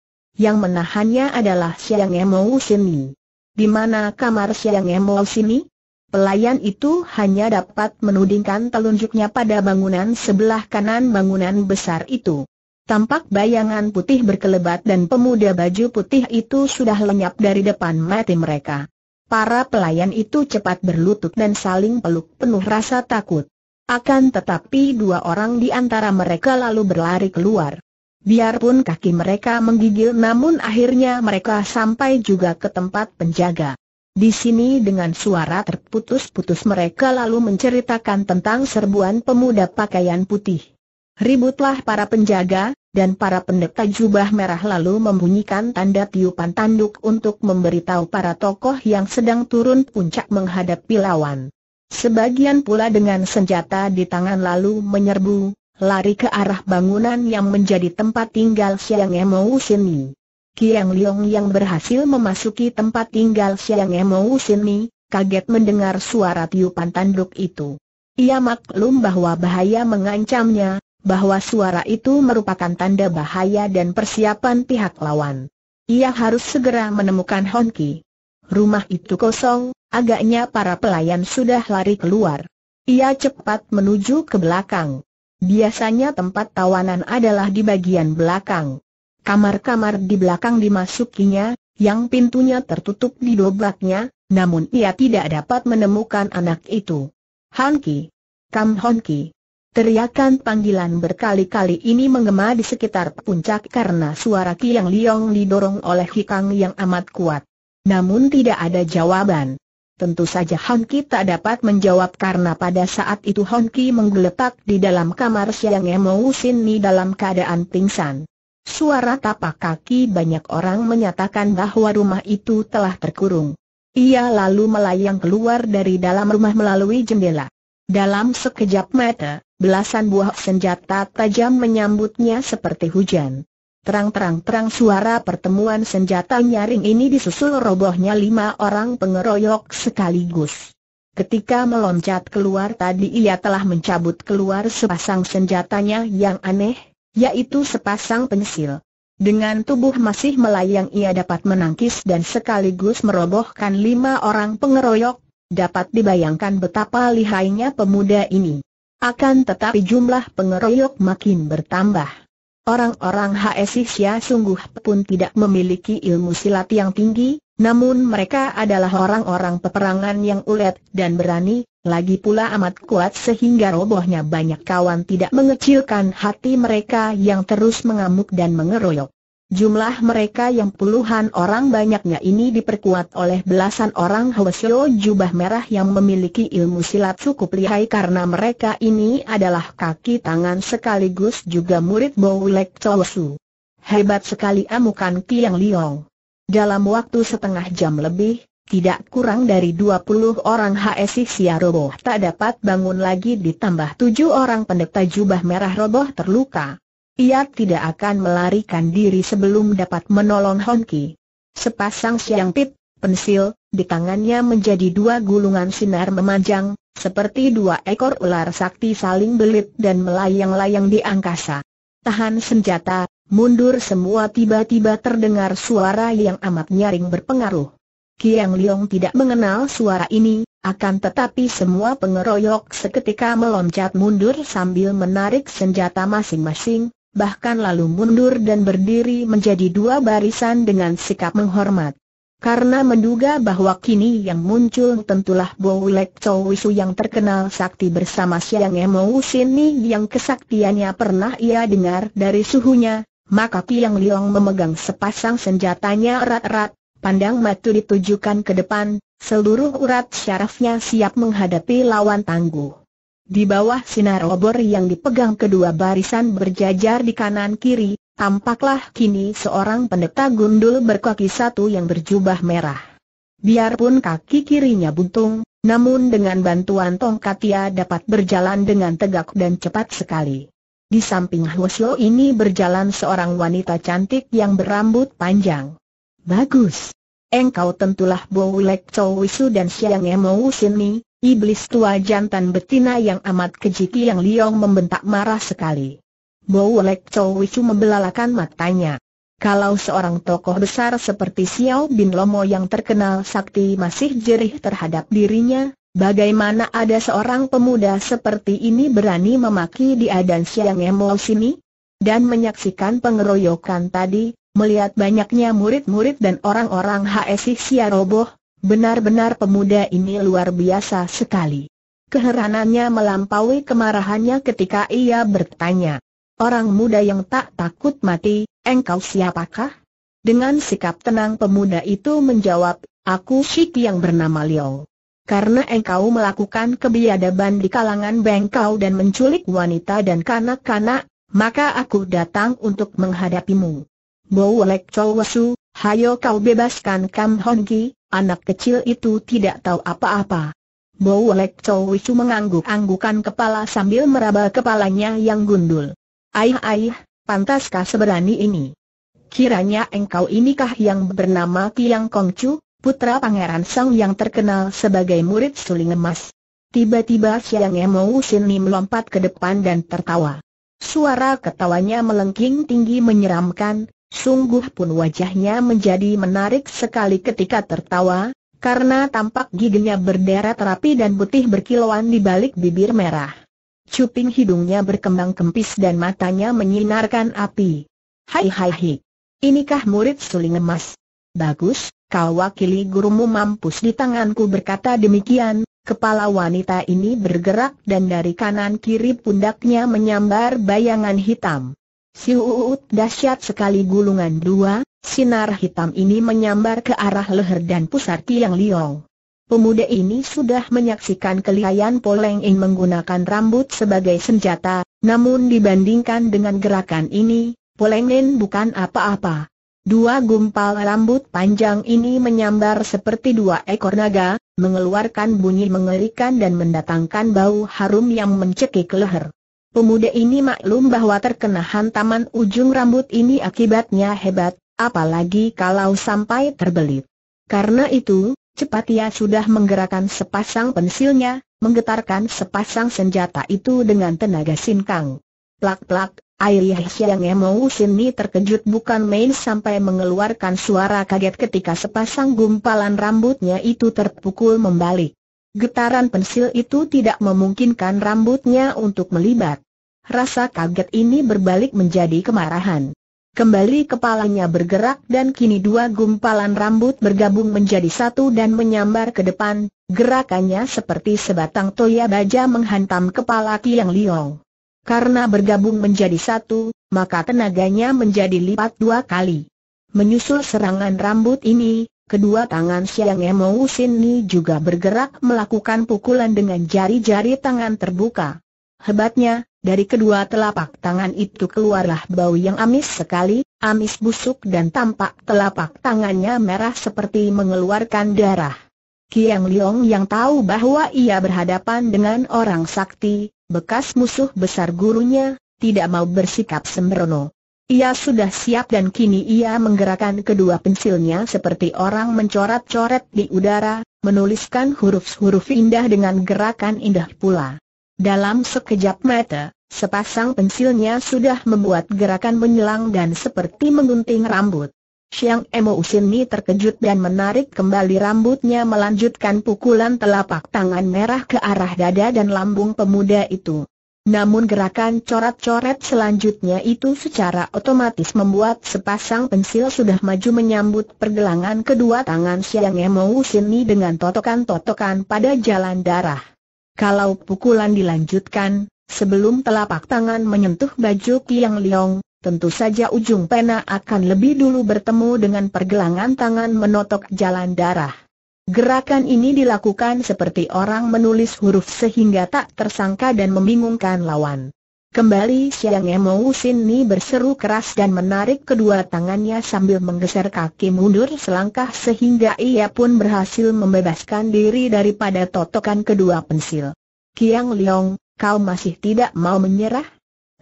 Yang menahannya adalah Siang Emo Sini. Di mana kamar Siang Emo Sini? Pelayan itu hanya dapat menudingkan telunjuknya pada bangunan sebelah kanan bangunan besar itu. Tampak bayangan putih berkelebat dan pemuda baju putih itu sudah lenyap dari depan mati mereka. Para pelayan itu cepat berlutut dan saling peluk penuh rasa takut. Akan tetapi dua orang di antara mereka lalu berlari keluar. Biarpun kaki mereka menggigil namun akhirnya mereka sampai juga ke tempat penjaga. Di sini dengan suara terputus-putus mereka lalu menceritakan tentang serbuan pemuda pakaian putih. Ributlah para penjaga, dan para pendeta jubah merah lalu membunyikan tanda tiupan tanduk untuk memberitahu para tokoh yang sedang turun puncak menghadapi lawan. Sebagian pula dengan senjata di tangan lalu menyerbu, lari ke arah bangunan yang menjadi tempat tinggal Siang Emo Seni. Kiang Liong yang berhasil memasuki tempat tinggal Siang Emo Seni, kaget mendengar suara tiupan tanduk itu. Ia maklum bahwa bahaya mengancamnya, bahwa suara itu merupakan tanda bahaya dan persiapan pihak lawan. Ia harus segera menemukan Honki. Rumah itu kosong, agaknya para pelayan sudah lari keluar. Ia cepat menuju ke belakang. Biasanya tempat tawanan adalah di bagian belakang. Kamar-kamar di belakang dimasukinya, yang pintunya tertutup di doblaknya, namun ia tidak dapat menemukan anak itu. Hanki! Kam Honki! Teriakan panggilan berkali-kali ini menggema di sekitar puncak karena suara Kiang Liong didorong oleh Hikang yang amat kuat. Namun tidak ada jawaban. Tentu saja Honki tak dapat menjawab karena pada saat itu Honki menggeletak di dalam kamar Siang Sin Ni dalam keadaan pingsan. Suara tapak kaki banyak orang menyatakan bahwa rumah itu telah terkurung. Ia lalu melayang keluar dari dalam rumah melalui jendela. Dalam sekejap mata, belasan buah senjata tajam menyambutnya seperti hujan. Terang-terang-terang suara pertemuan senjata nyaring ini disusul robohnya lima orang pengeroyok sekaligus. Ketika meloncat keluar tadi ia telah mencabut keluar sepasang senjatanya yang aneh, yaitu sepasang pensil. Dengan tubuh masih melayang ia dapat menangkis dan sekaligus merobohkan lima orang pengeroyok, dapat dibayangkan betapa lihainya pemuda ini. Akan tetapi jumlah pengeroyok makin bertambah. Orang-orang Hsia sungguh pun tidak memiliki ilmu silat yang tinggi, namun mereka adalah orang-orang peperangan yang ulet dan berani, lagi pula amat kuat sehingga robohnya banyak kawan tidak mengecilkan hati mereka yang terus mengamuk dan mengeroyok. Jumlah mereka yang puluhan orang banyaknya ini diperkuat oleh belasan orang Hwasyo jubah merah yang memiliki ilmu silat cukup lihai karena mereka ini adalah kaki tangan sekaligus juga murid Bowlek Chowsu. Hebat sekali amukan Kiang Liong. Dalam waktu setengah jam lebih, tidak kurang dari 20 orang HSI Sia roboh tak dapat bangun lagi ditambah 7 orang pendeta jubah merah roboh terluka. Ia tidak akan melarikan diri sebelum dapat menolong Honki. Sepasang siang pit, pensil, di tangannya menjadi dua gulungan sinar memanjang, seperti dua ekor ular sakti saling belit dan melayang-layang di angkasa. Tahan senjata, mundur semua tiba-tiba terdengar suara yang amat nyaring berpengaruh. Kiang Liong tidak mengenal suara ini, akan tetapi semua pengeroyok seketika meloncat mundur sambil menarik senjata masing-masing, bahkan lalu mundur dan berdiri menjadi dua barisan dengan sikap menghormat. Karena menduga bahwa kini yang muncul tentulah Bo Lek Chow Wisu yang terkenal sakti bersama Siang Emo Sini yang kesaktiannya pernah ia dengar dari suhunya, maka Piang Liong memegang sepasang senjatanya erat-erat, pandang matu ditujukan ke depan, seluruh urat syarafnya siap menghadapi lawan tangguh. Di bawah sinar obor yang dipegang kedua barisan berjajar di kanan kiri, tampaklah kini seorang pendeta gundul berkaki satu yang berjubah merah. Biarpun kaki kirinya buntung, namun dengan bantuan tongkat ia dapat berjalan dengan tegak dan cepat sekali. Di samping Hwasyo ini berjalan seorang wanita cantik yang berambut panjang. Bagus. Engkau tentulah Bo Lek Chow dan Siang Emo Sini, Iblis tua jantan betina yang amat keji yang Liong membentak marah sekali. Bo Lek Chow Wichu membelalakan matanya. Kalau seorang tokoh besar seperti Xiao Bin Lomo yang terkenal sakti masih jerih terhadap dirinya, bagaimana ada seorang pemuda seperti ini berani memaki dia dan Xiang Emo sini? Dan menyaksikan pengeroyokan tadi, melihat banyaknya murid-murid dan orang-orang HSI roboh. Benar-benar pemuda ini luar biasa sekali. Keheranannya melampaui kemarahannya ketika ia bertanya. Orang muda yang tak takut mati, engkau siapakah? Dengan sikap tenang pemuda itu menjawab, aku Shik yang bernama Leo. Karena engkau melakukan kebiadaban di kalangan bengkau dan menculik wanita dan kanak-kanak, maka aku datang untuk menghadapimu. Bolek Chowasu, Hayo kau bebaskan Kam Ki, anak kecil itu tidak tahu apa-apa. Bo Lek Chow Wichu mengangguk-anggukan kepala sambil meraba kepalanya yang gundul. Aih aih, pantaskah seberani ini? Kiranya engkau inikah yang bernama Tiang Chu, putra pangeran Sang yang terkenal sebagai murid suling emas. Tiba-tiba Siang Emo Sini melompat ke depan dan tertawa. Suara ketawanya melengking tinggi menyeramkan, Sungguh pun wajahnya menjadi menarik sekali ketika tertawa, karena tampak giginya berderet rapi dan putih berkilauan di balik bibir merah. Cuping hidungnya berkembang kempis dan matanya menyinarkan api. Hai hai hai. Inikah murid suling emas? Bagus, kau wakili gurumu mampus di tanganku berkata demikian, Kepala wanita ini bergerak dan dari kanan kiri pundaknya menyambar bayangan hitam. Si Siuut dahsyat sekali gulungan dua, sinar hitam ini menyambar ke arah leher dan pusar Tiang Liong. Pemuda ini sudah menyaksikan kelihayan Poleng Ing menggunakan rambut sebagai senjata, namun dibandingkan dengan gerakan ini, Poleng Ing bukan apa-apa. Dua gumpal rambut panjang ini menyambar seperti dua ekor naga, mengeluarkan bunyi mengerikan dan mendatangkan bau harum yang mencekik leher. Pemuda ini maklum bahwa terkena hantaman ujung rambut ini akibatnya hebat, apalagi kalau sampai terbelit. Karena itu, cepat ia sudah menggerakkan sepasang pensilnya, menggetarkan sepasang senjata itu dengan tenaga sinkang. Plak-plak, Airih yang Emo Sini terkejut bukan main sampai mengeluarkan suara kaget ketika sepasang gumpalan rambutnya itu terpukul membalik. Getaran pensil itu tidak memungkinkan rambutnya untuk melibat. Rasa kaget ini berbalik menjadi kemarahan. Kembali kepalanya bergerak dan kini dua gumpalan rambut bergabung menjadi satu dan menyambar ke depan, gerakannya seperti sebatang toya baja menghantam kepala Tiang Liong. Karena bergabung menjadi satu, maka tenaganya menjadi lipat dua kali. Menyusul serangan rambut ini, Kedua tangan Siang Emo ini juga bergerak melakukan pukulan dengan jari-jari tangan terbuka. Hebatnya, dari kedua telapak tangan itu keluarlah bau yang amis sekali, amis busuk dan tampak telapak tangannya merah seperti mengeluarkan darah. Kiang Liong yang tahu bahwa ia berhadapan dengan orang sakti, bekas musuh besar gurunya, tidak mau bersikap sembrono. Ia sudah siap dan kini ia menggerakkan kedua pensilnya seperti orang mencoret-coret di udara, menuliskan huruf-huruf indah dengan gerakan indah pula. Dalam sekejap mata, sepasang pensilnya sudah membuat gerakan menyelang dan seperti menggunting rambut. Siang Emo Usini terkejut dan menarik kembali rambutnya melanjutkan pukulan telapak tangan merah ke arah dada dan lambung pemuda itu. Namun gerakan coret-coret selanjutnya itu secara otomatis membuat sepasang pensil sudah maju menyambut pergelangan kedua tangan Siang emu Sini dengan totokan-totokan pada jalan darah. Kalau pukulan dilanjutkan, sebelum telapak tangan menyentuh baju Kiang Liong, tentu saja ujung pena akan lebih dulu bertemu dengan pergelangan tangan menotok jalan darah. Gerakan ini dilakukan seperti orang menulis huruf sehingga tak tersangka dan membingungkan lawan. Kembali Siang sin ni berseru keras dan menarik kedua tangannya sambil menggeser kaki mundur selangkah sehingga ia pun berhasil membebaskan diri daripada totokan kedua pensil. Kiang Leong, kau masih tidak mau menyerah?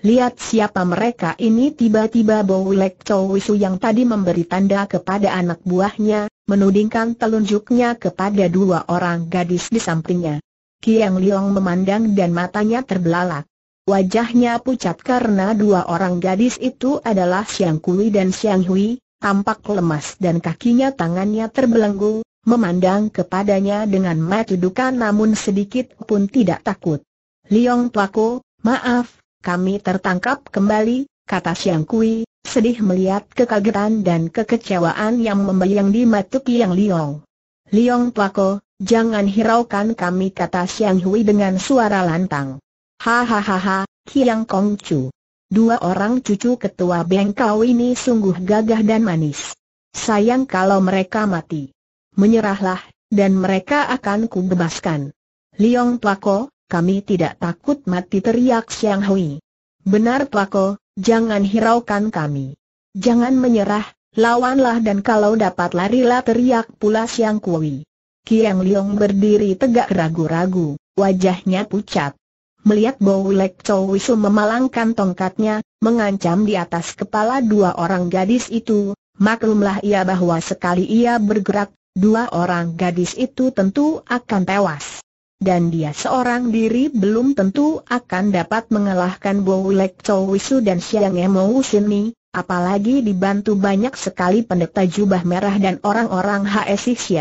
Lihat siapa mereka ini tiba-tiba Bowlek Lek Wisu yang tadi memberi tanda kepada anak buahnya, menudingkan telunjuknya kepada dua orang gadis di sampingnya. Kiang Liong memandang dan matanya terbelalak. Wajahnya pucat karena dua orang gadis itu adalah Siang Kui dan Siang Hui, tampak lemas dan kakinya tangannya terbelenggu, memandang kepadanya dengan mata duka namun sedikit pun tidak takut. Liong Tuako, maaf, kami tertangkap kembali, kata Siang Kui, sedih melihat kekagetan dan kekecewaan yang membayang di mata Kiang Liong. Liong Pako, jangan hiraukan kami kata Xiang Hui dengan suara lantang. Hahaha, Kiang Kong Chu. Dua orang cucu ketua bengkau ini sungguh gagah dan manis. Sayang kalau mereka mati. Menyerahlah, dan mereka akan kubebaskan. Liong Pako, kami tidak takut mati teriak Xiang Hui. Benar Pako, jangan hiraukan kami. Jangan menyerah, lawanlah dan kalau dapat larilah teriak pula Siang Kui. Kiang Liong berdiri tegak ragu-ragu, wajahnya pucat. Melihat Bou Lek Chow Wisu memalangkan tongkatnya, mengancam di atas kepala dua orang gadis itu, maklumlah ia bahwa sekali ia bergerak, dua orang gadis itu tentu akan tewas dan dia seorang diri belum tentu akan dapat mengalahkan Bo Lek Chow Wisu dan Siang Emo Sini, apalagi dibantu banyak sekali pendeta jubah merah dan orang-orang HS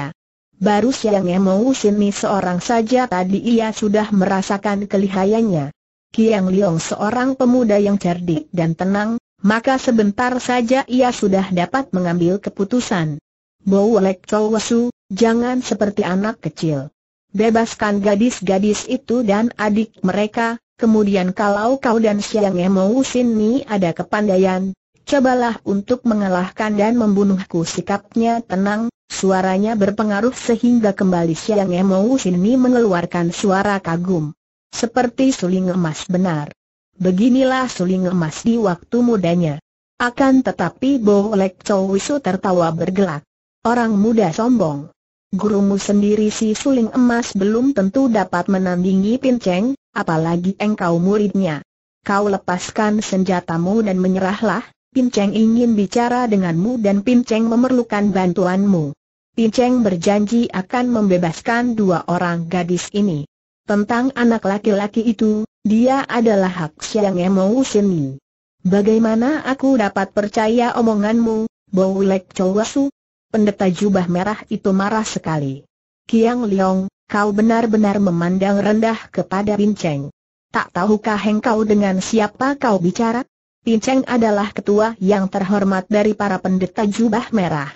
Baru Siang Emo Sini seorang saja tadi ia sudah merasakan kelihayannya. Kiang Liong seorang pemuda yang cerdik dan tenang, maka sebentar saja ia sudah dapat mengambil keputusan. Bo Lek Chow Wisu, jangan seperti anak kecil bebaskan gadis-gadis itu dan adik mereka, kemudian kalau kau dan Siang Emo Sini ada kepandaian, cobalah untuk mengalahkan dan membunuhku sikapnya tenang, suaranya berpengaruh sehingga kembali Siang Emo Sini mengeluarkan suara kagum. Seperti suling emas benar. Beginilah suling emas di waktu mudanya. Akan tetapi Bo Lek Chow Wisu tertawa bergelak. Orang muda sombong. Gurumu sendiri si suling emas belum tentu dapat menandingi pinceng, apalagi engkau muridnya. Kau lepaskan senjatamu dan menyerahlah, pinceng ingin bicara denganmu dan pinceng memerlukan bantuanmu. Pinceng berjanji akan membebaskan dua orang gadis ini. Tentang anak laki-laki itu, dia adalah hak Siang Emo Sini. Bagaimana aku dapat percaya omonganmu, Bowlek Chowasu? pendeta jubah merah itu marah sekali. Kiang Liong, kau benar-benar memandang rendah kepada Pinceng. Tak tahukah engkau dengan siapa kau bicara? Pinceng adalah ketua yang terhormat dari para pendeta jubah merah.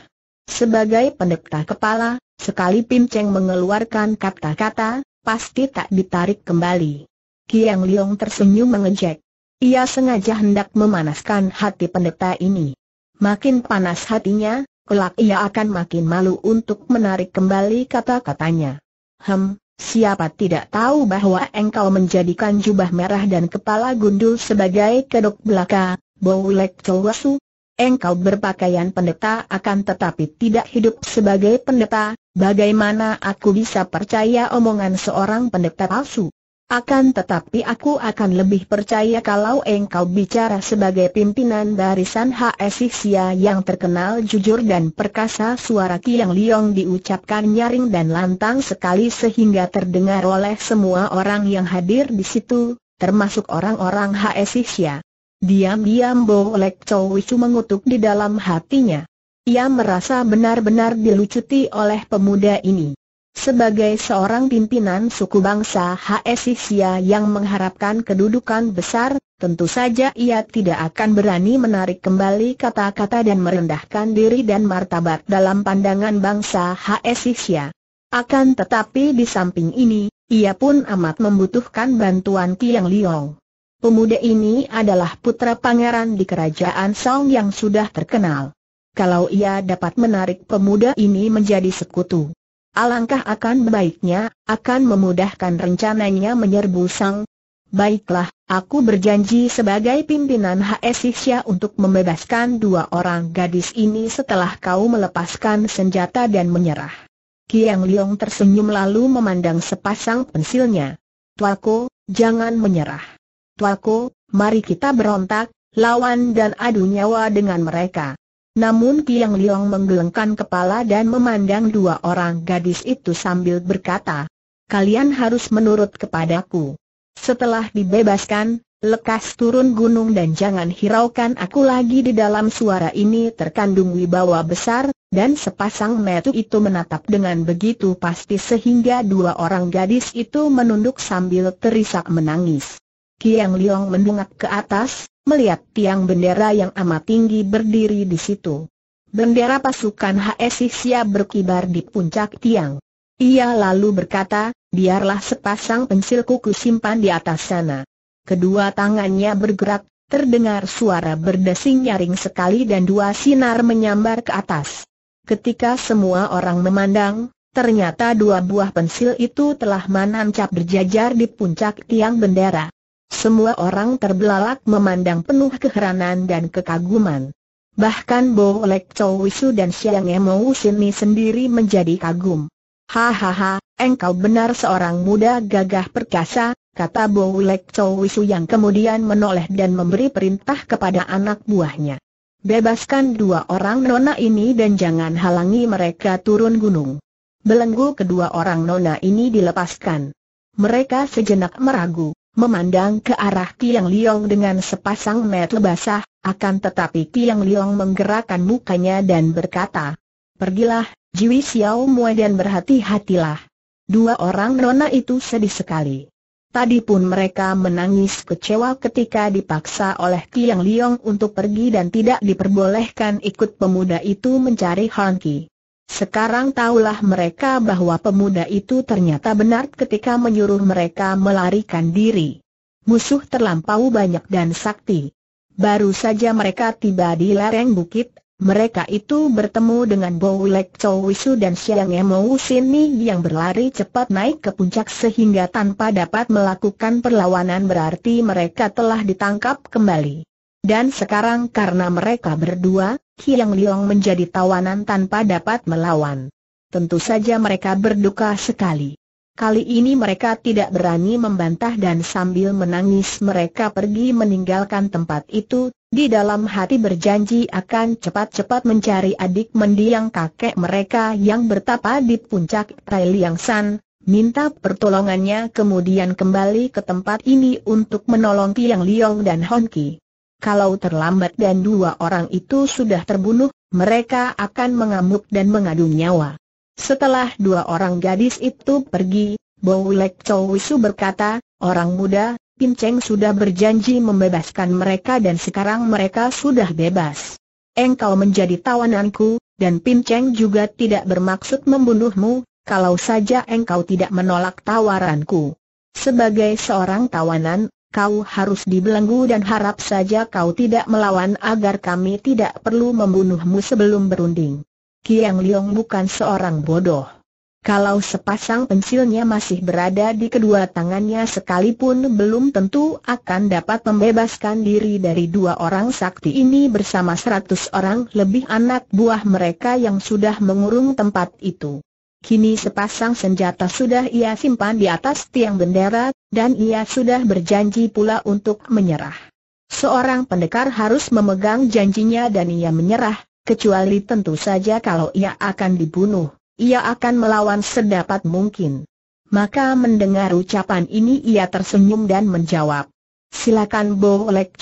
Sebagai pendeta kepala, sekali Pinceng mengeluarkan kata-kata, pasti tak ditarik kembali. Kiang Liong tersenyum mengejek. Ia sengaja hendak memanaskan hati pendeta ini. Makin panas hatinya, kelak ia akan makin malu untuk menarik kembali kata-katanya. Hem, siapa tidak tahu bahwa engkau menjadikan jubah merah dan kepala gundul sebagai kedok belaka, Bowlek Chowasu? Engkau berpakaian pendeta akan tetapi tidak hidup sebagai pendeta, bagaimana aku bisa percaya omongan seorang pendeta palsu? Akan tetapi aku akan lebih percaya kalau engkau bicara sebagai pimpinan barisan HSIXIA yang terkenal jujur dan perkasa suara Kiang Liong diucapkan nyaring dan lantang sekali sehingga terdengar oleh semua orang yang hadir di situ, termasuk orang-orang HSIXIA. Diam-diam Bo Lek Chow Wichu mengutuk di dalam hatinya. Ia merasa benar-benar dilucuti oleh pemuda ini. Sebagai seorang pimpinan suku bangsa Hsisia yang mengharapkan kedudukan besar, tentu saja ia tidak akan berani menarik kembali kata-kata dan merendahkan diri dan martabat dalam pandangan bangsa Hsisia. Akan tetapi di samping ini, ia pun amat membutuhkan bantuan Kiang Liong. Pemuda ini adalah putra pangeran di kerajaan Song yang sudah terkenal. Kalau ia dapat menarik pemuda ini menjadi sekutu Alangkah akan baiknya, akan memudahkan rencananya menyerbu sang. Baiklah, aku berjanji sebagai pimpinan HS untuk membebaskan dua orang gadis ini setelah kau melepaskan senjata dan menyerah. Kiang Liong tersenyum lalu memandang sepasang pensilnya. Tuaku, jangan menyerah. Tuaku, mari kita berontak, lawan dan adu nyawa dengan mereka. Namun Yang Liong menggelengkan kepala dan memandang dua orang gadis itu sambil berkata, Kalian harus menurut kepadaku. Setelah dibebaskan, lekas turun gunung dan jangan hiraukan aku lagi di dalam suara ini terkandung wibawa besar, dan sepasang metu itu menatap dengan begitu pasti sehingga dua orang gadis itu menunduk sambil terisak menangis. Kiang Liong mendungak ke atas, melihat tiang bendera yang amat tinggi berdiri di situ. Bendera pasukan HSI siap berkibar di puncak tiang. Ia lalu berkata, biarlah sepasang pensil kuku simpan di atas sana. Kedua tangannya bergerak, terdengar suara berdesing nyaring sekali dan dua sinar menyambar ke atas. Ketika semua orang memandang, ternyata dua buah pensil itu telah menancap berjajar di puncak tiang bendera. Semua orang terbelalak memandang penuh keheranan dan kekaguman. Bahkan Bo Lek Chow Wisu dan Siang Emo Sini sendiri menjadi kagum. Hahaha, engkau benar seorang muda gagah perkasa, kata Bo Lek Chow Wisu yang kemudian menoleh dan memberi perintah kepada anak buahnya. Bebaskan dua orang nona ini dan jangan halangi mereka turun gunung. Belenggu kedua orang nona ini dilepaskan. Mereka sejenak meragu. Memandang ke arah Tiang Liong dengan sepasang mata basah, akan tetapi Tiang Liong menggerakkan mukanya dan berkata, Pergilah, Jiwi Xiao Mue dan berhati-hatilah. Dua orang nona itu sedih sekali. Tadi pun mereka menangis kecewa ketika dipaksa oleh Tiang Liong untuk pergi dan tidak diperbolehkan ikut pemuda itu mencari Hanki. Sekarang tahulah mereka bahwa pemuda itu ternyata benar ketika menyuruh mereka melarikan diri. Musuh terlampau banyak dan sakti. Baru saja mereka tiba di lereng bukit, mereka itu bertemu dengan Bowlek Chowisu dan Siang Emo Sini yang berlari cepat naik ke puncak sehingga tanpa dapat melakukan perlawanan berarti mereka telah ditangkap kembali. Dan sekarang karena mereka berdua, Kiang Liong menjadi tawanan tanpa dapat melawan. Tentu saja mereka berduka sekali. Kali ini mereka tidak berani membantah dan sambil menangis mereka pergi meninggalkan tempat itu, di dalam hati berjanji akan cepat-cepat mencari adik mendiang kakek mereka yang bertapa di puncak Tai Liang San, minta pertolongannya kemudian kembali ke tempat ini untuk menolong Tiang Liong dan Honki. Kalau terlambat dan dua orang itu sudah terbunuh, mereka akan mengamuk dan mengadu nyawa. Setelah dua orang gadis itu pergi, Bowlek Chowisu berkata, Orang muda, Pinceng sudah berjanji membebaskan mereka dan sekarang mereka sudah bebas. Engkau menjadi tawananku, dan Pinceng juga tidak bermaksud membunuhmu, kalau saja engkau tidak menolak tawaranku. Sebagai seorang tawanan, kau harus dibelenggu dan harap saja kau tidak melawan agar kami tidak perlu membunuhmu sebelum berunding. Kiang Liong bukan seorang bodoh. Kalau sepasang pensilnya masih berada di kedua tangannya sekalipun belum tentu akan dapat membebaskan diri dari dua orang sakti ini bersama seratus orang lebih anak buah mereka yang sudah mengurung tempat itu. Kini sepasang senjata sudah ia simpan di atas tiang bendera, dan ia sudah berjanji pula untuk menyerah. Seorang pendekar harus memegang janjinya dan ia menyerah, kecuali tentu saja kalau ia akan dibunuh, ia akan melawan sedapat mungkin. Maka mendengar ucapan ini ia tersenyum dan menjawab, Silakan Bo Lek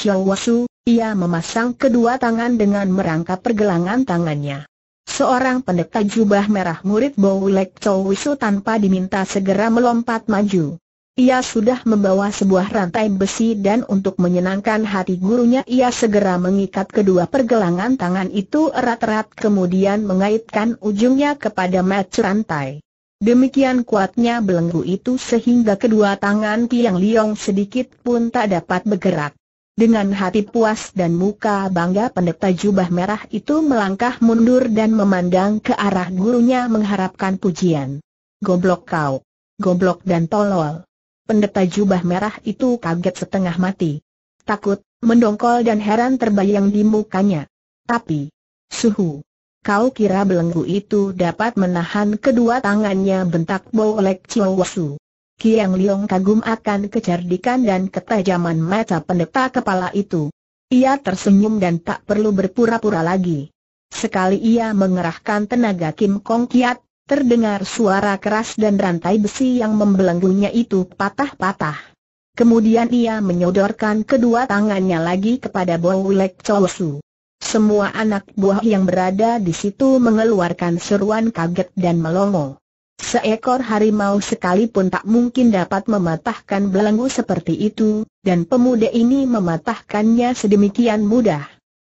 ia memasang kedua tangan dengan merangkap pergelangan tangannya. Seorang pendeta jubah merah murid Bowlek Chowisu tanpa diminta segera melompat maju. Ia sudah membawa sebuah rantai besi dan untuk menyenangkan hati gurunya ia segera mengikat kedua pergelangan tangan itu erat-erat kemudian mengaitkan ujungnya kepada mat rantai. Demikian kuatnya belenggu itu sehingga kedua tangan Tiang Liong sedikit pun tak dapat bergerak. Dengan hati puas dan muka bangga pendeta jubah merah itu melangkah mundur dan memandang ke arah gurunya mengharapkan pujian. Goblok kau! Goblok dan tolol! Pendeta jubah merah itu kaget setengah mati. Takut, mendongkol dan heran terbayang di mukanya. Tapi, suhu! Kau kira belenggu itu dapat menahan kedua tangannya bentak bolek Wusu? Kiang Liong kagum akan kecerdikan dan ketajaman mata pendeta kepala itu. Ia tersenyum dan tak perlu berpura-pura lagi. Sekali ia mengerahkan tenaga Kim Kong Kiat, terdengar suara keras dan rantai besi yang membelenggunya itu patah-patah. Kemudian ia menyodorkan kedua tangannya lagi kepada Bo Wilek Chosu. Semua anak buah yang berada di situ mengeluarkan seruan kaget dan melongo. Seekor harimau sekalipun tak mungkin dapat mematahkan belenggu seperti itu, dan pemuda ini mematahkannya sedemikian mudah.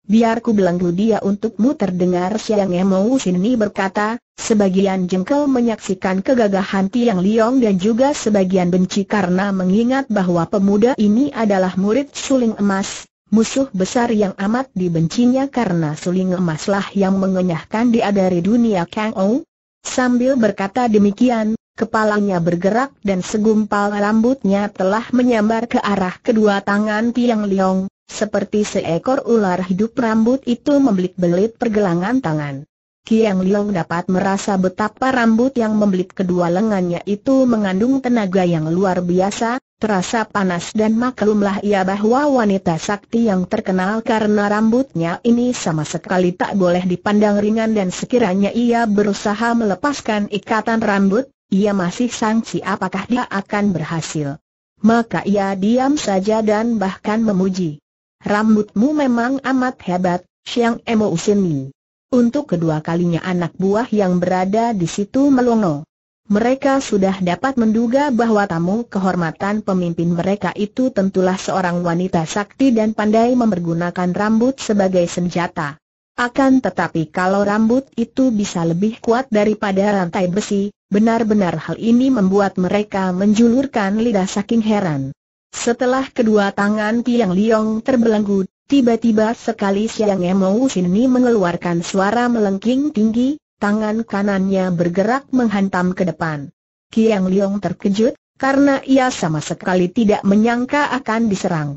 Biarku belenggu dia untukmu terdengar Siang emau sini berkata, sebagian jengkel menyaksikan kegagahan Tiang Liong dan juga sebagian benci karena mengingat bahwa pemuda ini adalah murid suling emas, musuh besar yang amat dibencinya karena suling emaslah yang mengenyahkan dia dari dunia Kang Ou, Sambil berkata demikian, kepalanya bergerak dan segumpal rambutnya telah menyambar ke arah kedua tangan Piang Liong, seperti seekor ular hidup rambut itu membelit-belit pergelangan tangan. Kiang Leong dapat merasa betapa rambut yang membelit kedua lengannya itu mengandung tenaga yang luar biasa, terasa panas dan maklumlah ia bahwa wanita sakti yang terkenal karena rambutnya ini sama sekali tak boleh dipandang ringan dan sekiranya ia berusaha melepaskan ikatan rambut, ia masih sangsi apakah dia akan berhasil. Maka ia diam saja dan bahkan memuji. Rambutmu memang amat hebat, Siang Emo Usini. Untuk kedua kalinya anak buah yang berada di situ melongo. Mereka sudah dapat menduga bahwa tamu kehormatan pemimpin mereka itu tentulah seorang wanita sakti dan pandai mempergunakan rambut sebagai senjata. Akan tetapi kalau rambut itu bisa lebih kuat daripada rantai besi, benar-benar hal ini membuat mereka menjulurkan lidah saking heran. Setelah kedua tangan Tiang Liong terbelenggu, Tiba-tiba sekali Siang Emo Sini mengeluarkan suara melengking tinggi, tangan kanannya bergerak menghantam ke depan. Kiang Liong terkejut, karena ia sama sekali tidak menyangka akan diserang.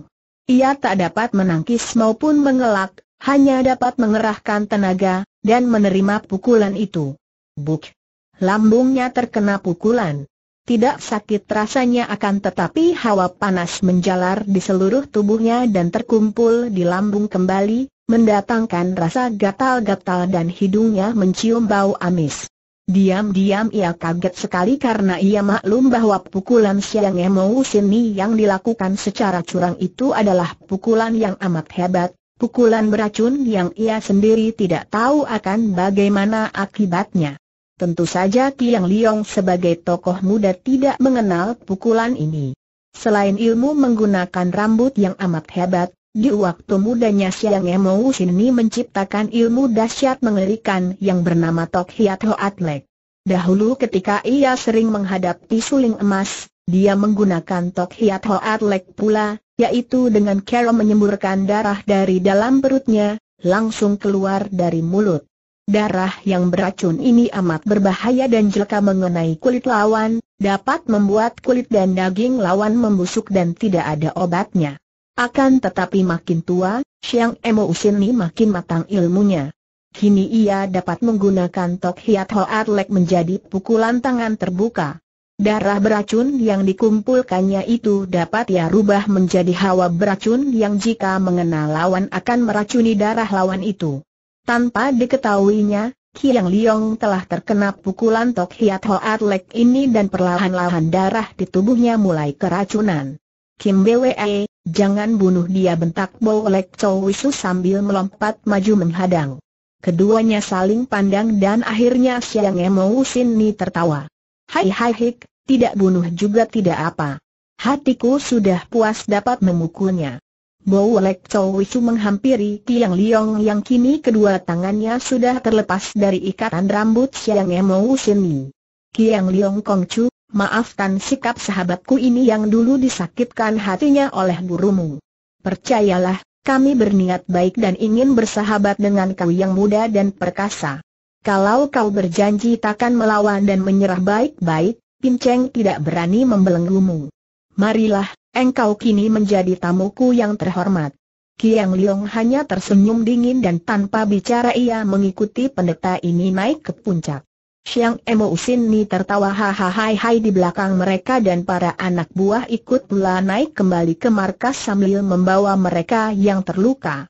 Ia tak dapat menangkis maupun mengelak, hanya dapat mengerahkan tenaga, dan menerima pukulan itu. Buk! Lambungnya terkena pukulan. Tidak sakit rasanya akan tetapi hawa panas menjalar di seluruh tubuhnya dan terkumpul di lambung kembali, mendatangkan rasa gatal-gatal dan hidungnya mencium bau amis. Diam-diam ia kaget sekali karena ia maklum bahwa pukulan Siang emosi Sini yang dilakukan secara curang itu adalah pukulan yang amat hebat, pukulan beracun yang ia sendiri tidak tahu akan bagaimana akibatnya. Tentu saja Tiang Liong sebagai tokoh muda tidak mengenal pukulan ini. Selain ilmu menggunakan rambut yang amat hebat, di waktu mudanya Siang Emo ini menciptakan ilmu dahsyat mengerikan yang bernama Tok Hiat Ho Hoatlek. Dahulu ketika ia sering menghadapi suling emas, dia menggunakan Tok Hiat Ho Hoatlek pula, yaitu dengan cara menyemburkan darah dari dalam perutnya, langsung keluar dari mulut. Darah yang beracun ini amat berbahaya dan jelka mengenai kulit lawan, dapat membuat kulit dan daging lawan membusuk dan tidak ada obatnya. Akan tetapi makin tua, Xiang Emo Usini makin matang ilmunya. Kini ia dapat menggunakan Tok Hiat Hoat Lek menjadi pukulan tangan terbuka. Darah beracun yang dikumpulkannya itu dapat ia rubah menjadi hawa beracun yang jika mengenal lawan akan meracuni darah lawan itu. Tanpa diketahuinya, Kiang Liong telah terkena pukulan Tok Hiat Ho Lek ini dan perlahan-lahan darah di tubuhnya mulai keracunan. Kim Bwe, jangan bunuh dia bentak Bo Lek Chow Wisu sambil melompat maju menghadang. Keduanya saling pandang dan akhirnya Siang Emo Sin Ni tertawa. Hai hai hik, tidak bunuh juga tidak apa. Hatiku sudah puas dapat memukulnya. Bau Lek Chow Wisu menghampiri Tiang Liong yang kini kedua tangannya sudah terlepas dari ikatan rambut Siang yang Sini. Tiang Liong Kong Chu, maafkan sikap sahabatku ini yang dulu disakitkan hatinya oleh gurumu. Percayalah, kami berniat baik dan ingin bersahabat dengan kau yang muda dan perkasa. Kalau kau berjanji takkan melawan dan menyerah baik-baik, Pinceng tidak berani membelenggumu. Marilah, engkau kini menjadi tamuku yang terhormat. Kiang Liong hanya tersenyum dingin dan tanpa bicara ia mengikuti pendeta ini naik ke puncak. Siang Emo Usin Ni tertawa hahaha di belakang mereka dan para anak buah ikut pula naik kembali ke markas sambil membawa mereka yang terluka.